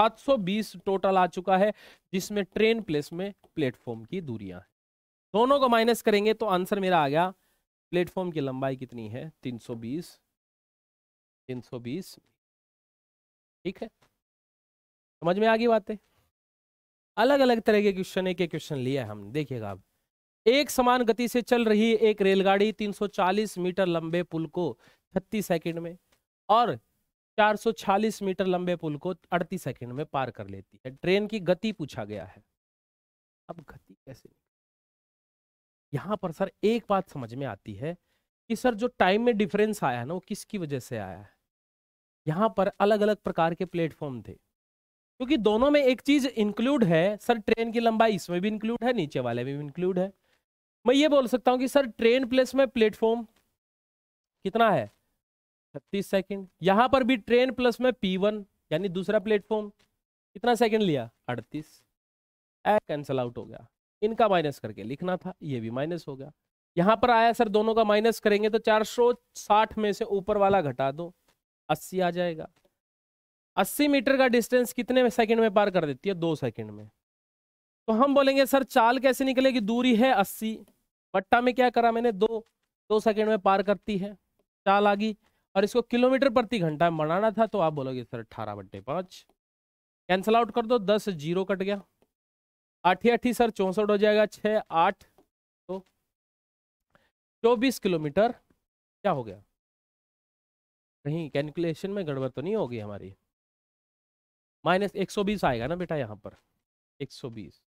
सात सौ बीस टोटल आ चुका है जिसमें ट्रेन प्लेस में प्लेटफॉर्म की दूरियां हैं दोनों को माइनस करेंगे तो आंसर मेरा आ गया प्लेटफॉर्म की लंबाई कितनी है तीन सौ बीस तीन सौ बीस ठीक है समझ में आ गई बातें अलग अलग तरह के क्वेश्चन एक एक क्वेश्चन लिया है हमने देखिएगा आप एक समान गति से चल रही एक रेलगाड़ी 340 मीटर लंबे पुल को 36 सेकंड में और 440 मीटर लंबे पुल को 38 सेकंड में पार कर लेती है ट्रेन की गति पूछा गया है अब गति कैसे यहाँ पर सर एक बात समझ में आती है कि सर जो टाइम में डिफरेंस आया है ना वो किसकी वजह से आया है यहाँ पर अलग अलग प्रकार के प्लेटफॉर्म थे क्योंकि दोनों में एक चीज इंक्लूड है सर ट्रेन की लंबाई इसमें भी इंक्लूड है नीचे वाले में भी इंक्लूड है मैं ये बोल सकता हूँ कि सर ट्रेन प्लेस में प्लेटफॉर्म कितना है छत्तीस सेकेंड यहाँ पर भी ट्रेन प्लस में पी वन यानी दूसरा प्लेटफॉर्म कितना सेकेंड लिया अड़तीस ए कैंसिल आउट हो गया इनका माइनस करके लिखना था ये भी माइनस हो गया यहाँ पर आया सर दोनों का माइनस करेंगे तो 460 में से ऊपर वाला घटा दो 80 आ जाएगा अस्सी मीटर का डिस्टेंस कितने सेकंड में पार कर देती है दो सेकंड में तो हम बोलेंगे सर चाल कैसे निकलेगी दूरी है अस्सी बट्टा में क्या करा मैंने दो दो सेकंड में पार करती है चाल आ गई और इसको किलोमीटर प्रति घंटा में बनाना था तो आप बोलोगे सर अट्ठारह बट्टे पाँच कैंसिल आउट कर दो दस जीरो कट गया आठी ही सर चौंसठ हो जाएगा छः आठ तो चौबीस किलोमीटर क्या हो गया कहीं कैलकुलेशन में गड़बड़ तो नहीं होगी हमारी माइनस एक सौ बीस आएगा ना बेटा यहाँ पर एक सौ बीस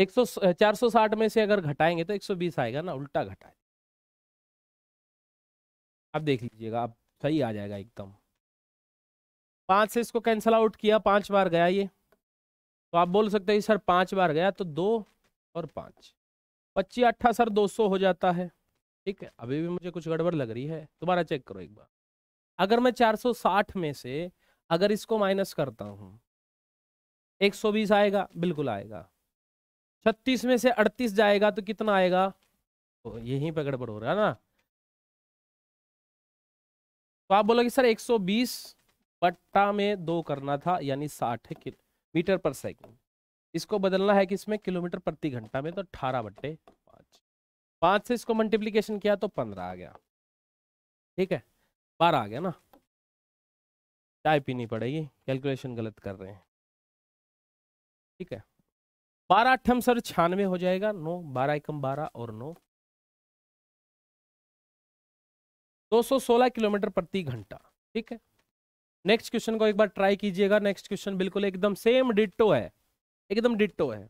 एक सौ चार सौ साठ में से अगर घटाएंगे तो एक सौ बीस आएगा ना उल्टा घटाए अब देख लीजिएगा अब सही आ जाएगा एकदम पाँच से इसको कैंसिल आउट किया पाँच बार गया ये तो आप बोल सकते हैं सर पाँच बार गया तो दो और पाँच पच्चीस अट्ठा सर दो सौ हो जाता है ठीक है अभी भी मुझे कुछ गड़बड़ लग रही है दोबारा चेक करो एक बार अगर मैं 460 में से अगर इसको माइनस करता हूं 120 आएगा बिल्कुल आएगा 36 में से 38 जाएगा तो कितना आएगा तो यही पर गड़बड़ हो रहा है ना तो आप बोलोगे सर 120 बट्टा में दो करना था यानी 60 मीटर पर सेकंड इसको बदलना है कि इसमें किलोमीटर प्रति घंटा में तो अठारह बट्टे पाँच पाँच से इसको मल्टीप्लीकेशन किया तो पंद्रह आ गया ठीक है बारह आ गया ना टाइप ही नहीं पड़ेगी कैलकुलेशन गलत कर रहे हैं ठीक है बारह अठम सर छियानवे हो जाएगा नौ बारह एकम बारह और नौ 216 किलोमीटर प्रति घंटा ठीक है नेक्स्ट क्वेश्चन को एक बार ट्राई कीजिएगा नेक्स्ट क्वेश्चन बिल्कुल एकदम सेम डिट्टो है एकदम डिट्टो है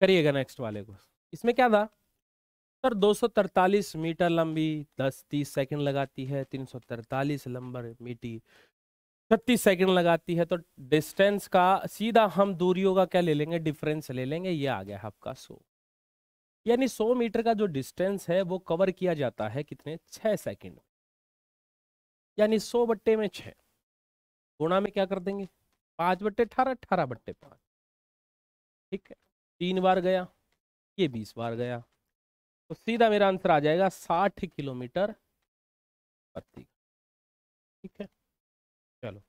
करिएगा नेक्स्ट वाले को इसमें क्या था सर 243 मीटर लंबी 10 30 सेकंड लगाती है 343 लंबर मीटी 36 सेकंड लगाती है तो डिस्टेंस का सीधा हम दूरियों का क्या ले लेंगे डिफरेंस ले लेंगे ये आ गया आपका सो यानी 100 मीटर का जो डिस्टेंस है वो कवर किया जाता है कितने छः सेकंड में यानी 100 बट्टे में छः गुणा में क्या कर देंगे पाँच बट्टे अठारह अठारह बट्टे पाँच ठीक है तीन बार गया ये बीस बार गया तो सीधा मेरा आंसर आ जाएगा साठ किलोमीटर प्रति ठीक है चलो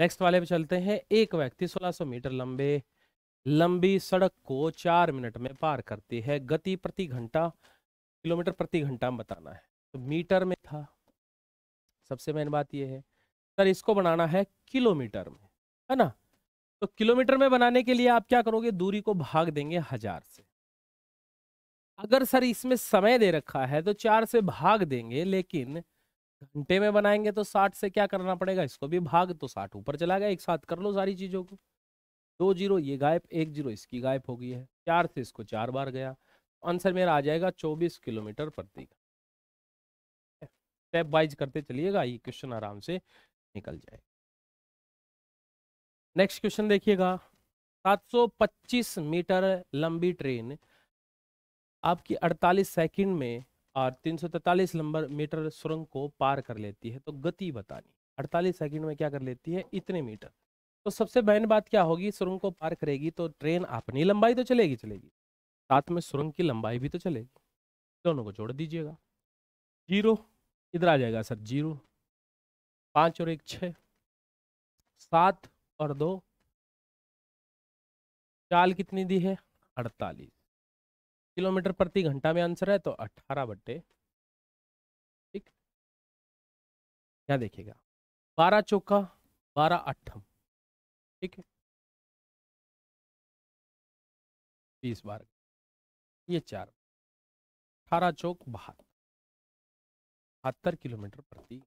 नेक्स्ट वाले पे चलते हैं एक व्यक्ति 1600 मीटर लंबे लंबी सड़क को चार मिनट में पार करती है गति प्रति घंटा किलोमीटर प्रति घंटा में बताना है तो मीटर में था सबसे मेन बात यह है सर इसको बनाना है किलोमीटर में है ना तो किलोमीटर में बनाने के लिए आप क्या करोगे दूरी को भाग देंगे हजार से अगर सर इसमें समय दे रखा है तो चार से भाग देंगे लेकिन घंटे में बनाएंगे तो साठ से क्या करना पड़ेगा इसको भी भाग तो साठ ऊपर चला गया एक साथ कर लो सारी चीज़ों को दो जीरो ये गायब एक जीरो इसकी गायब हो गई है चार से इसको चार बार गया तो आंसर मेरा आ जाएगा चौबीस किलोमीटर प्रति घंटा स्टेप वाइज करते चलिएगा ये क्वेश्चन आराम से निकल जाएगा नेक्स्ट क्वेश्चन देखिएगा 725 मीटर लंबी ट्रेन आपकी 48 सेकंड में और 343 लंबर मीटर सुरंग को पार कर लेती है तो गति बतानी 48 सेकंड में क्या कर लेती है इतने मीटर तो सबसे बहन बात क्या होगी सुरंग को पार करेगी तो ट्रेन अपनी लंबाई तो चलेगी चलेगी साथ में सुरंग की लंबाई भी तो चलेगी दोनों को जोड़ दीजिएगा जीरो इधर आ जाएगा सर जीरो पाँच और एक छः सात और दो चाल कितनी दी है अड़तालीस किलोमीटर प्रति घंटा में आंसर है तो अट्ठारह बट्टे ठीक क्या देखिएगा बारह चौका बारह अट्ठम ठीक है बीस बार ये चार अठारह चौक बहत्तर बहत्तर किलोमीटर प्रति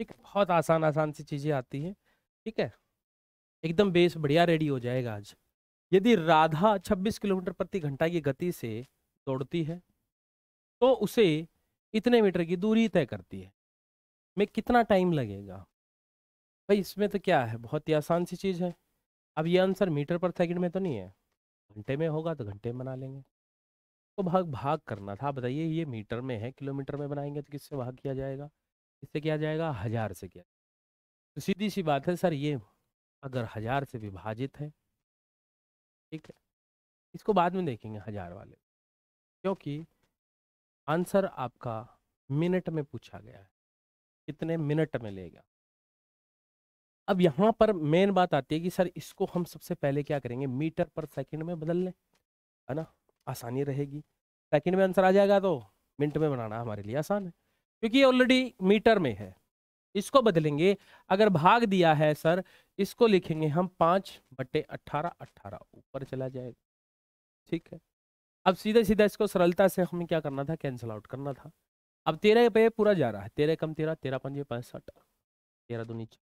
एक बहुत आसान आसान सी चीज़ें आती हैं ठीक है एकदम बेस बढ़िया रेडी हो जाएगा आज यदि राधा 26 किलोमीटर प्रति घंटा की गति से दौड़ती है तो उसे इतने मीटर की दूरी तय करती है में कितना टाइम लगेगा भाई इसमें तो क्या है बहुत ही आसान सी चीज़ है अब ये आंसर मीटर पर सेकंड में तो नहीं है घंटे में होगा तो घंटे में बना लेंगे तो भाग भाग करना था बताइए ये मीटर में है किलोमीटर में बनाएंगे तो किससे भाग किया जाएगा किससे किया जाएगा हजार से किया तो सीधी सी बात है सर ये अगर हजार से विभाजित है ठीक है इसको बाद में देखेंगे हजार वाले क्योंकि आंसर आपका मिनट में पूछा गया है कितने मिनट में लेगा अब यहाँ पर मेन बात आती है कि सर इसको हम सबसे पहले क्या करेंगे मीटर पर सेकंड में बदल लें है ना आसानी रहेगी सेकंड में आंसर आ जाएगा तो मिनट में बनाना हमारे लिए आसान है क्योंकि ये ऑलरेडी मीटर में है इसको बदलेंगे अगर भाग दिया है सर इसको लिखेंगे हम पाँच बटे अट्ठारह अट्ठारह ऊपर चला जाएगा ठीक है अब सीधे सीधा इसको सरलता से हमें क्या करना था कैंसिल आउट करना था अब तेरह पे पूरा जा रहा है तेरह कम तेरह तेरह पंजे पैंसठ तेरह दो नीचे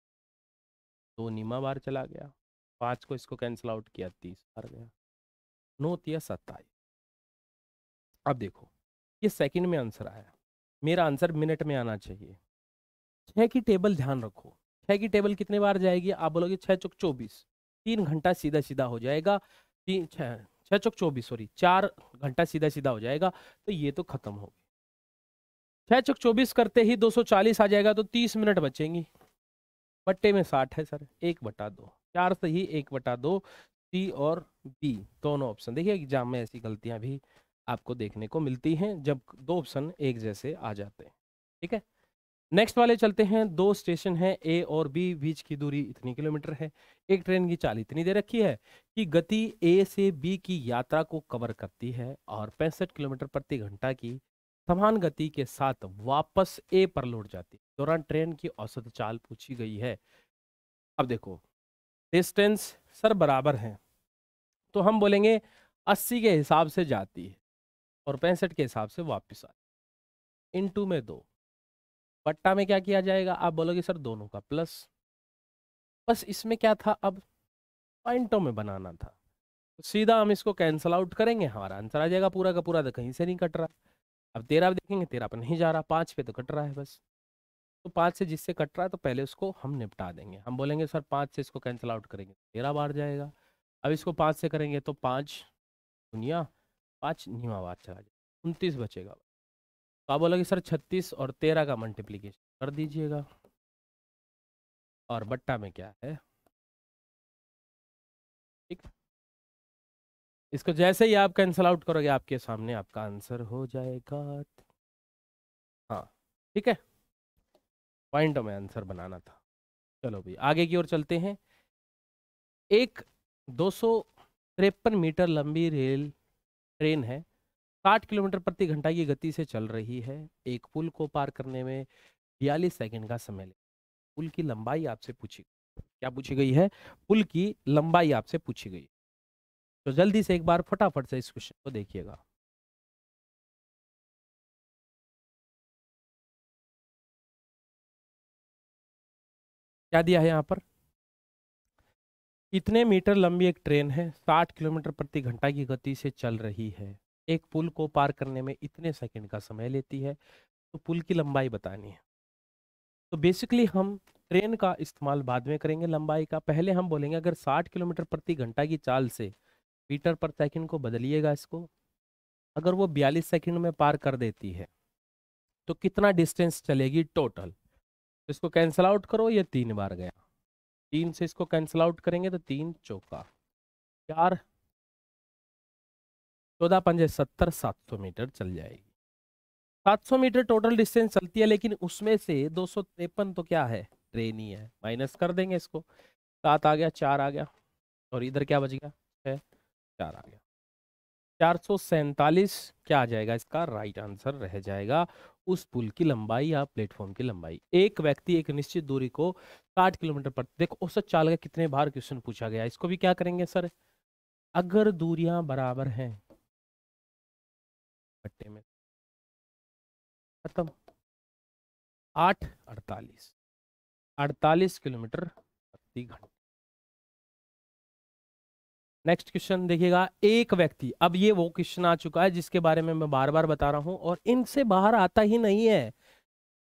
दो नीमा बार चला गया पाँच को इसको कैंसिल आउट किया तीस हार गया नौ तीस सत्ताईस अब देखो ये सेकंड में आंसर आया मेरा आंसर मिनट में आना चाहिए छः की टेबल ध्यान रखो छः की टेबल कितने बार जाएगी आप बोलोगे छः चौक चौबीस तीन घंटा सीधा सीधा हो जाएगा तीन छः छः चौक चौबीस सॉरी चार घंटा सीधा सीधा हो जाएगा तो ये तो खत्म हो छह छः चौक चौबीस करते ही 240 आ जाएगा तो 30 मिनट बचेंगी बट्टे में 60 है सर एक बटा दो चार से ही एक बटा दो सी और बी दोनों ऑप्शन देखिए एग्जाम में ऐसी गलतियां भी आपको देखने को मिलती हैं जब दो ऑप्शन एक जैसे आ जाते हैं ठीक है नेक्स्ट वाले चलते हैं दो स्टेशन हैं ए और बी बीच की दूरी इतनी किलोमीटर है एक ट्रेन की चाल इतनी दे रखी है कि गति ए से बी की यात्रा को कवर करती है और पैंसठ किलोमीटर प्रति घंटा की समान गति के साथ वापस ए पर लौट जाती है दौरान ट्रेन की औसत चाल पूछी गई है अब देखो डिस्टेंस सर बराबर है तो हम बोलेंगे अस्सी के हिसाब से जाती है और पैंसठ के हिसाब से वापस आती है इन टू में दो बट्टा में क्या किया जाएगा आप बोलोगे सर दोनों का प्लस बस इसमें क्या था अब पॉइंटों में बनाना था तो सीधा हम इसको कैंसिल आउट करेंगे हमारा आंसर आ जाएगा पूरा का पूरा तो कहीं से नहीं कट रहा अब तेरह देखेंगे तेरह पर नहीं जा रहा पाँच पे तो कट रहा है बस तो पाँच से जिससे कट रहा है तो पहले उसको हम निपटा देंगे हम बोलेंगे सर पाँच से इसको कैंसिल आउट करेंगे तो तेरह बार जाएगा अब इसको पाँच से करेंगे तो पाँच दुनिया पाँच नीवा बार चला जाएगा उनतीस बचेगा तो आप बोलोगे सर छत्तीस और तेरह का मल्टीप्लीकेशन कर दीजिएगा और बट्टा में क्या है ठीक इसको जैसे ही आप कैंसिल आउट करोगे आपके सामने आपका आंसर हो जाएगा हाँ ठीक है पॉइंट में आंसर बनाना था चलो भाई आगे की ओर चलते हैं एक दो मीटर लंबी रेल ट्रेन है साठ किलोमीटर प्रति घंटा की गति से चल रही है एक पुल को पार करने में बयालीस सेकेंड का समय लगे पुल की लंबाई आपसे पूछी क्या पूछी गई है पुल की लंबाई आपसे पूछी गई तो जल्दी से एक बार फटाफट से इस क्वेश्चन को देखिएगा क्या दिया है यहां पर इतने मीटर लंबी एक ट्रेन है 60 किलोमीटर प्रति घंटा की गति से चल रही है एक पुल को पार करने में इतने सेकंड का समय लेती है तो पुल की लंबाई बतानी है तो बेसिकली हम ट्रेन का इस्तेमाल बाद में करेंगे लंबाई का पहले हम बोलेंगे अगर 60 किलोमीटर प्रति घंटा की चाल से मीटर पर सेकंड को बदलिएगा इसको अगर वो 42 सेकंड में पार कर देती है तो कितना डिस्टेंस चलेगी टोटल तो इसको कैंसिल आउट करो ये तीन बार गया तीन से इसको कैंसिल आउट करेंगे तो तीन चौका चार चौदह पंजे सत्तर सात सौ मीटर चल जाएगी सात सौ मीटर टोटल डिस्टेंस चलती है लेकिन उसमें से दो सौ तिरपन तो क्या है ट्रेन ही है माइनस कर देंगे इसको सात आ गया चार आ गया और इधर क्या बच गया है चार आ गया चार सौ सैंतालीस क्या आ जाएगा इसका राइट आंसर रह जाएगा उस पुल की लंबाई या प्लेटफॉर्म की लंबाई एक व्यक्ति एक निश्चित दूरी को साठ किलोमीटर पर देखो औसत चाल का कितने बार क्वेश्चन पूछा गया इसको भी क्या करेंगे सर अगर दूरियां बराबर हैं गट्टे में खत्म आठ अड़तालीस अड़तालीस किलोमीटर प्रति घंटे नेक्स्ट क्वेश्चन देखिएगा एक व्यक्ति अब ये वो क्वेश्चन आ चुका है जिसके बारे में मैं बार बार बता रहा हूं और इनसे बाहर आता ही नहीं है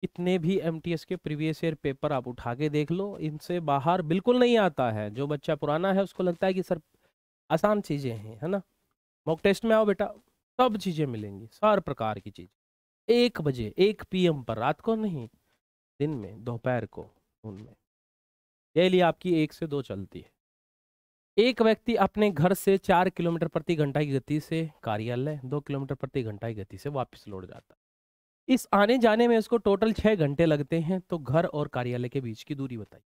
इतने भी एम के प्रीवियस ईयर पेपर आप उठा के देख लो इनसे बाहर बिल्कुल नहीं आता है जो बच्चा पुराना है उसको लगता है कि सर आसान चीज़ें हैं है ना मॉक टेस्ट में आओ बेटा सब चीज़ें मिलेंगी सार प्रकार की चीज़ एक बजे एक पीएम पर रात को नहीं दिन में दोपहर को उनमें डेली आपकी एक से दो चलती है एक व्यक्ति अपने घर से चार किलोमीटर प्रति घंटा की गति से कार्यालय दो किलोमीटर प्रति घंटा की गति से वापस लौट जाता है इस आने जाने में इसको टोटल छः घंटे लगते हैं तो घर और कार्यालय के बीच की दूरी बताइए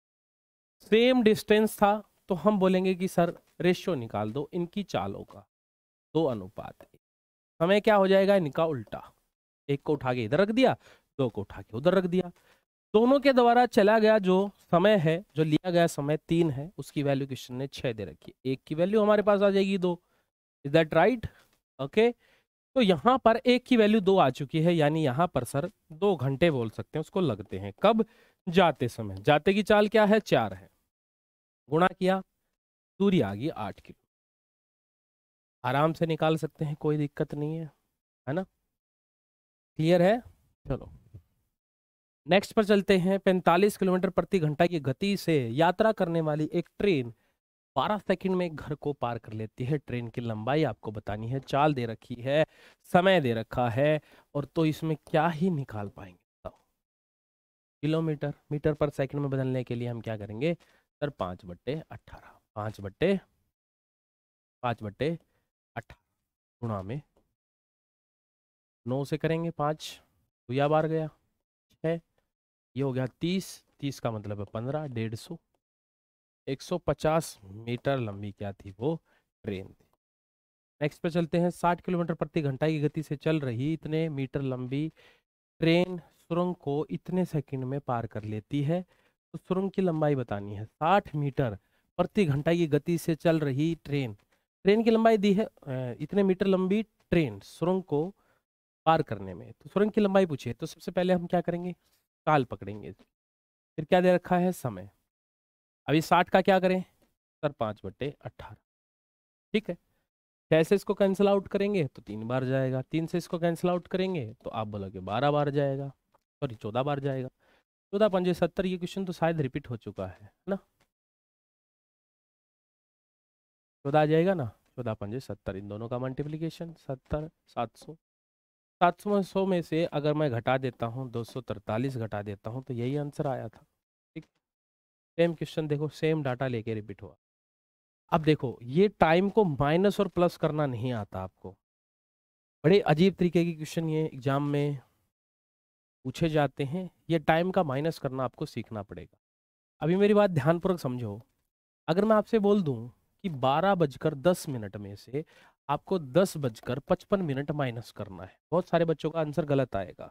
सेम डिस्टेंस था तो हम बोलेंगे कि सर रेशियो निकाल दो इनकी चालों का दो अनुपात हमें क्या हो जाएगा इनका उल्टा एक को उठा के इधर रख दिया दो को उठा के उधर रख दिया दोनों के द्वारा चला गया जो समय है जो लिया गया समय तीन है उसकी वैल्यू क्वेश्चन ने छह दे रखी है एक की वैल्यू हमारे पास आ जाएगी दो इज दैट राइट ओके तो यहाँ पर एक की वैल्यू दो आ चुकी है यानी यहाँ पर सर दो घंटे बोल सकते हैं उसको लगते हैं कब जाते समय जाते की चाल क्या है चार है गुणा किया दूरी आ गई आठ किलो आराम से निकाल सकते हैं कोई दिक्कत नहीं है है ना क्लियर है चलो नेक्स्ट पर चलते हैं 45 किलोमीटर प्रति घंटा की गति से यात्रा करने वाली एक ट्रेन 12 सेकंड में घर को पार कर लेती है ट्रेन की लंबाई आपको बतानी है चाल दे रखी है समय दे रखा है और तो इसमें क्या ही निकाल पाएंगे किलोमीटर मीटर पर सेकंड में बदलने के लिए हम क्या करेंगे सर पाँच बट्टे अट्ठारह पाँच बट्टे पाँच बट्टे अठारह गुणा में नौ से करेंगे पाँच तो या बार गया छः ये हो गया तीस तीस का मतलब है पंद्रह डेढ़ सौ एक सौ पचास मीटर लंबी क्या थी वो ट्रेन थी नेक्स्ट पे चलते हैं साठ किलोमीटर प्रति घंटा की गति से चल रही इतने मीटर लंबी ट्रेन सुरंग को इतने सेकंड में पार कर लेती है तो सुरंग की लंबाई बतानी है साठ मीटर प्रति घंटा की गति से चल रही ट्रेन ट्रेन की लंबाई दी है इतने मीटर लंबी ट्रेन सुरंग को पार करने में तो सुरंग की लंबाई पूछिए तो सबसे पहले हम क्या करेंगे काल पकड़ेंगे फिर क्या दे रखा है समय अभी साठ का क्या करें सर पाँच बट्टे अट्ठारह ठीक है छः से इसको कैंसिल आउट करेंगे तो तीन बार जाएगा तीन से इसको कैंसिल आउट करेंगे तो आप बोलोगे बारह बार जाएगा सॉरी चौदह बार जाएगा चौदह पंजे सत्तर ये क्वेश्चन तो शायद रिपीट हो चुका है ना चौदह आ जाएगा ना चौदह तो पंजे सत्तर इन दोनों का मल्टीप्लीकेशन सत्तर सात सौ सात सौ सौ में से अगर मैं घटा देता हूँ दो सौ तरतालीस घटा देता हूँ तो यही आंसर आया था ठीक सेम क्वेश्चन देखो सेम डाटा लेके रिपीट हुआ अब देखो ये टाइम को माइनस और प्लस करना नहीं आता आपको बड़े अजीब तरीके की क्वेश्चन ये एग्जाम में पूछे जाते हैं ये टाइम का माइनस करना आपको सीखना पड़ेगा अभी मेरी बात ध्यानपूर्वक समझो अगर मैं आपसे बोल दूँ कि बारह बजकर दस मिनट में से आपको दस बजकर पचपन मिनट माइनस करना है बहुत सारे बच्चों का आंसर गलत आएगा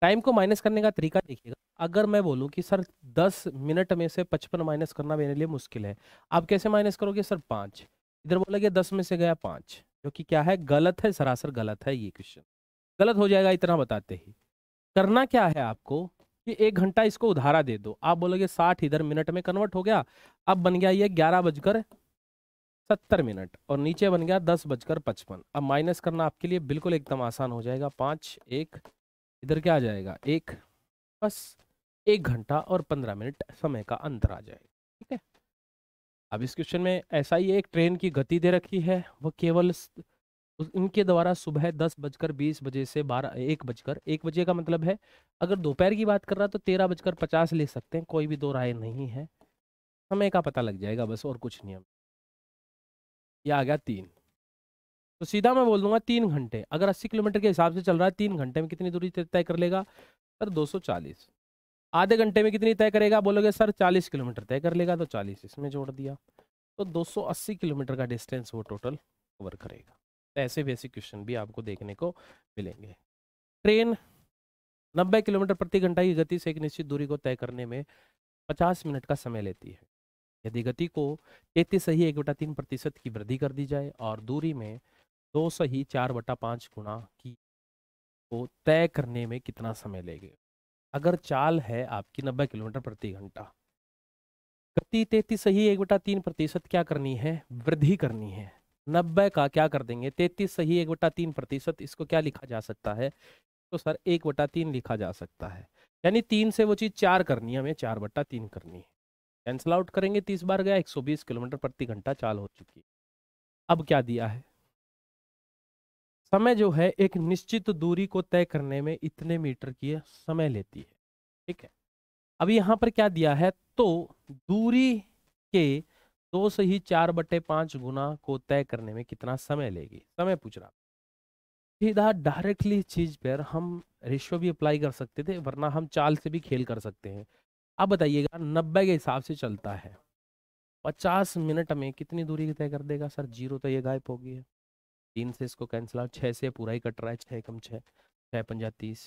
टाइम को माइनस करने का तरीका देखिएगा अगर मैं बोलूं कि सर दस मिनट में से पचपन माइनस करना मेरे लिए मुश्किल है आप कैसे माइनस करोगे सर पाँच इधर बोला गया दस में से गया पाँच जो कि क्या है गलत है सरासर गलत है ये क्वेश्चन गलत हो जाएगा इतना बताते ही करना क्या है आपको कि एक घंटा इसको उधारा दे दो आप बोलोगे साठ इधर मिनट में कन्वर्ट हो गया अब बन गया ये ग्यारह बजकर सत्तर मिनट और नीचे बन गया दस बजकर पचपन अब माइनस करना आपके लिए बिल्कुल एकदम आसान हो जाएगा पाँच एक इधर क्या आ जाएगा एक बस एक घंटा और पंद्रह मिनट समय का अंतर आ जाएगा ठीक है अब इस क्वेश्चन में ऐसा ही एक ट्रेन की गति दे रखी है वो केवल उनके द्वारा सुबह दस बजकर बीस बजे से बारह एक बजकर एक बजे का मतलब है अगर दोपहर की बात कर रहा तो तेरह बजकर पचास ले सकते हैं कोई भी दो राय नहीं है समय का पता लग जाएगा बस और कुछ नहीं ये आ गया तीन तो सीधा मैं बोल दूंगा तीन घंटे अगर अस्सी किलोमीटर के हिसाब से चल रहा है तीन घंटे में कितनी दूरी तय कर लेगा सर 240 आधे घंटे में कितनी तय करेगा बोलोगे सर 40 किलोमीटर तय कर लेगा तो 40 इसमें जोड़ दिया तो 280 किलोमीटर का डिस्टेंस वो टोटल कवर करेगा तो ऐसे बेसिक क्वेश्चन भी आपको देखने को मिलेंगे ट्रेन 90 किलोमीटर प्रति घंटा की गति से एक निश्चित दूरी को तय करने में 50 मिनट का समय लेती है यदि गति को तैतीस सही एक बटा तीन प्रतिशत की वृद्धि कर दी जाए और दूरी में दो सही चार बटा पाँच गुणा की को तय करने में कितना समय लेगा अगर चाल है आपकी नब्बे किलोमीटर प्रति घंटा गति तैतीस सही एक बटा तीन प्रतिशत क्या करनी है वृद्धि करनी है नब्बे का क्या कर देंगे तैतीस सही एक बटा तीन प्रतिशत इसको क्या लिखा जा सकता है तो सर एक बटा तीन लिखा जा सकता है यानी तीन से वो चीज़ चार करनी है हमें चार बटा तीन करनी है कैंसिल आउट करेंगे तीस बार गया 120 किलोमीटर प्रति घंटा चाल हो चुकी है अब क्या दिया है समय जो है एक निश्चित दूरी को तय करने में इतने मीटर की समय लेती है ठीक है अब यहाँ पर क्या दिया है तो दूरी के दो से ही चार बटे पांच गुना को तय करने में कितना समय लेगी समय पूछ रहा सीधा डायरेक्टली चीज पर हम रेशियो भी अप्लाई कर सकते थे वरना हम चाल से भी खेल कर सकते हैं अब बताइएगा नब्बे के हिसाब से चलता है पचास मिनट में कितनी दूरी तय कर देगा सर जीरो तो ये गायब होगी है तीन से इसको कैंसिल आउट छः से पूरा ही कट रहा है छः कम छः छः पंजा तीस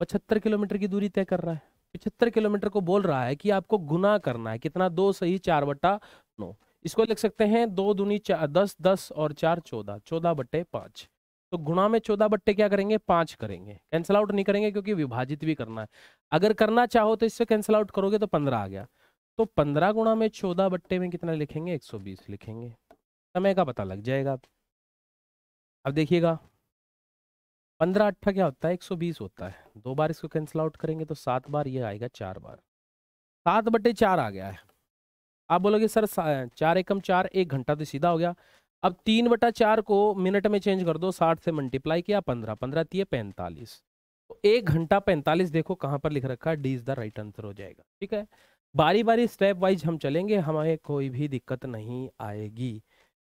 पचहत्तर किलोमीटर की दूरी तय कर रहा है पचहत्तर किलोमीटर को बोल रहा है कि आपको गुना करना है कितना दो सही चार बट्टा नौ इसको लिख सकते हैं दो दूनी चार दस दस और चार चौदह चौदह बट्टे पाँच तो गुणा में चौदह बट्टे क्या करेंगे पांच करेंगे कैंसिल आउट नहीं करेंगे क्योंकि विभाजित भी करना है अगर करना चाहो तो इससे कैंसिल आउट करोगे तो पंद्रह आ गया तो पंद्रह गुणा में चौदह बट्टे में कितना लिखेंगे एक सौ बीस लिखेंगे समय का पता लग जाएगा अब देखिएगा पंद्रह अट्ठा क्या होता है एक सौ बीस होता है दो बार इसको कैंसिल आउट करेंगे तो सात बार ये आएगा चार बार सात बट्टे चार आ गया है आप बोलोगे सर चार एकम चार एक घंटा तो सीधा हो गया अब तीन बटा चार को मिनट में चेंज कर दो साठ से मल्टीप्लाई किया पंद्रह पंद्रह तीय पैंतालीस तो एक घंटा पैंतालीस देखो कहाँ पर लिख रखा है D is the right answer हो जाएगा ठीक है बारी बारी स्टेप वाइज हम चलेंगे हमें कोई भी दिक्कत नहीं आएगी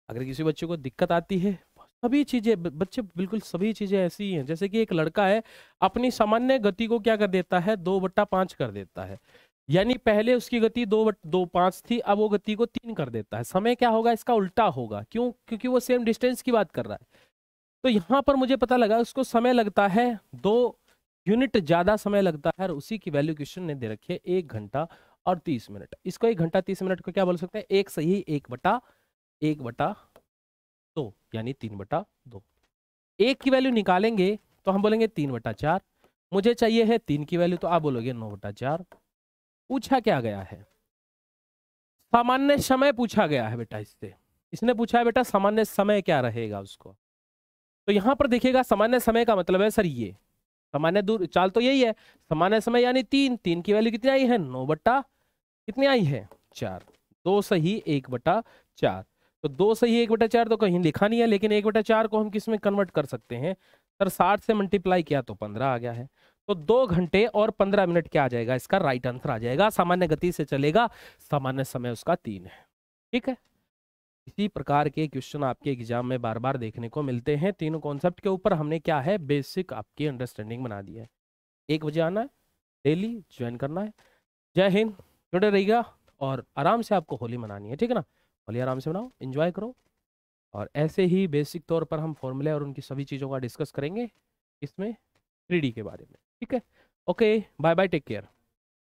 अगर किसी बच्चे को दिक्कत आती है सभी चीज़ें बच्चे बिल्कुल सभी चीज़ें ऐसी ही हैं जैसे कि एक लड़का है अपनी सामान्य गति को क्या कर देता है दो बट्टा पाँच कर देता है यानी पहले उसकी गति दो दो पांच थी अब वो गति को तीन कर देता है समय क्या होगा इसका उल्टा होगा क्यों क्योंकि वो सेम डिस्टेंस की बात कर रहा है तो यहां पर मुझे पता लगा उसको समय लगता है दो यूनिट ज्यादा समय लगता है और उसी की वैल्यू क्वेश्चन ने दे रखी है एक घंटा और तीस मिनट इसको एक घंटा तीस मिनट को क्या बोल सकते हैं एक सही एक बटा एक बटा दो यानी तीन बटा दो एक की वैल्यू निकालेंगे तो हम बोलेंगे तीन बटा चार मुझे चाहिए है तीन की वैल्यू तो आप बोलोगे नौ बटा चार पूछा क्या गया है सामान्य समय पूछा गया है बेटा इससे इसने पूछा है बेटा सामान्य समय क्या रहेगा उसको तो यहां पर देखिएगा सामान्य समय का मतलब है सर ये सामान्य दूर चाल तो यही है सामान्य समय यानी तीन तीन की वैल्यू कितनी आई है नौ बट्टा कितनी आई है चार दो सही एक बटा चार तो दो सही एक बटा चार तो कहीं लिखा नहीं है लेकिन एक बटा चार को हम किस में कन्वर्ट कर सकते हैं सर साठ से मल्टीप्लाई किया तो पंद्रह आ गया है तो दो घंटे और पंद्रह मिनट क्या आ जाएगा इसका राइट आंसर आ जाएगा सामान्य गति से चलेगा सामान्य समय उसका तीन है ठीक है इसी प्रकार के क्वेश्चन आपके एग्जाम में बार बार देखने को मिलते हैं तीनों कॉन्सेप्ट के ऊपर हमने क्या है बेसिक आपकी अंडरस्टैंडिंग बना दिया है एक बजे आना है डेली ज्वाइन करना है जय हिंद जुड़े रहिएगा और आराम से आपको होली मनानी है ठीक है ना होली आराम से मनाओ इन्जॉय करो और ऐसे ही बेसिक तौर पर हम फॉर्मूले और उनकी सभी चीज़ों का डिस्कस करेंगे इसमें थ्री के बारे में ठीक है okay bye bye take care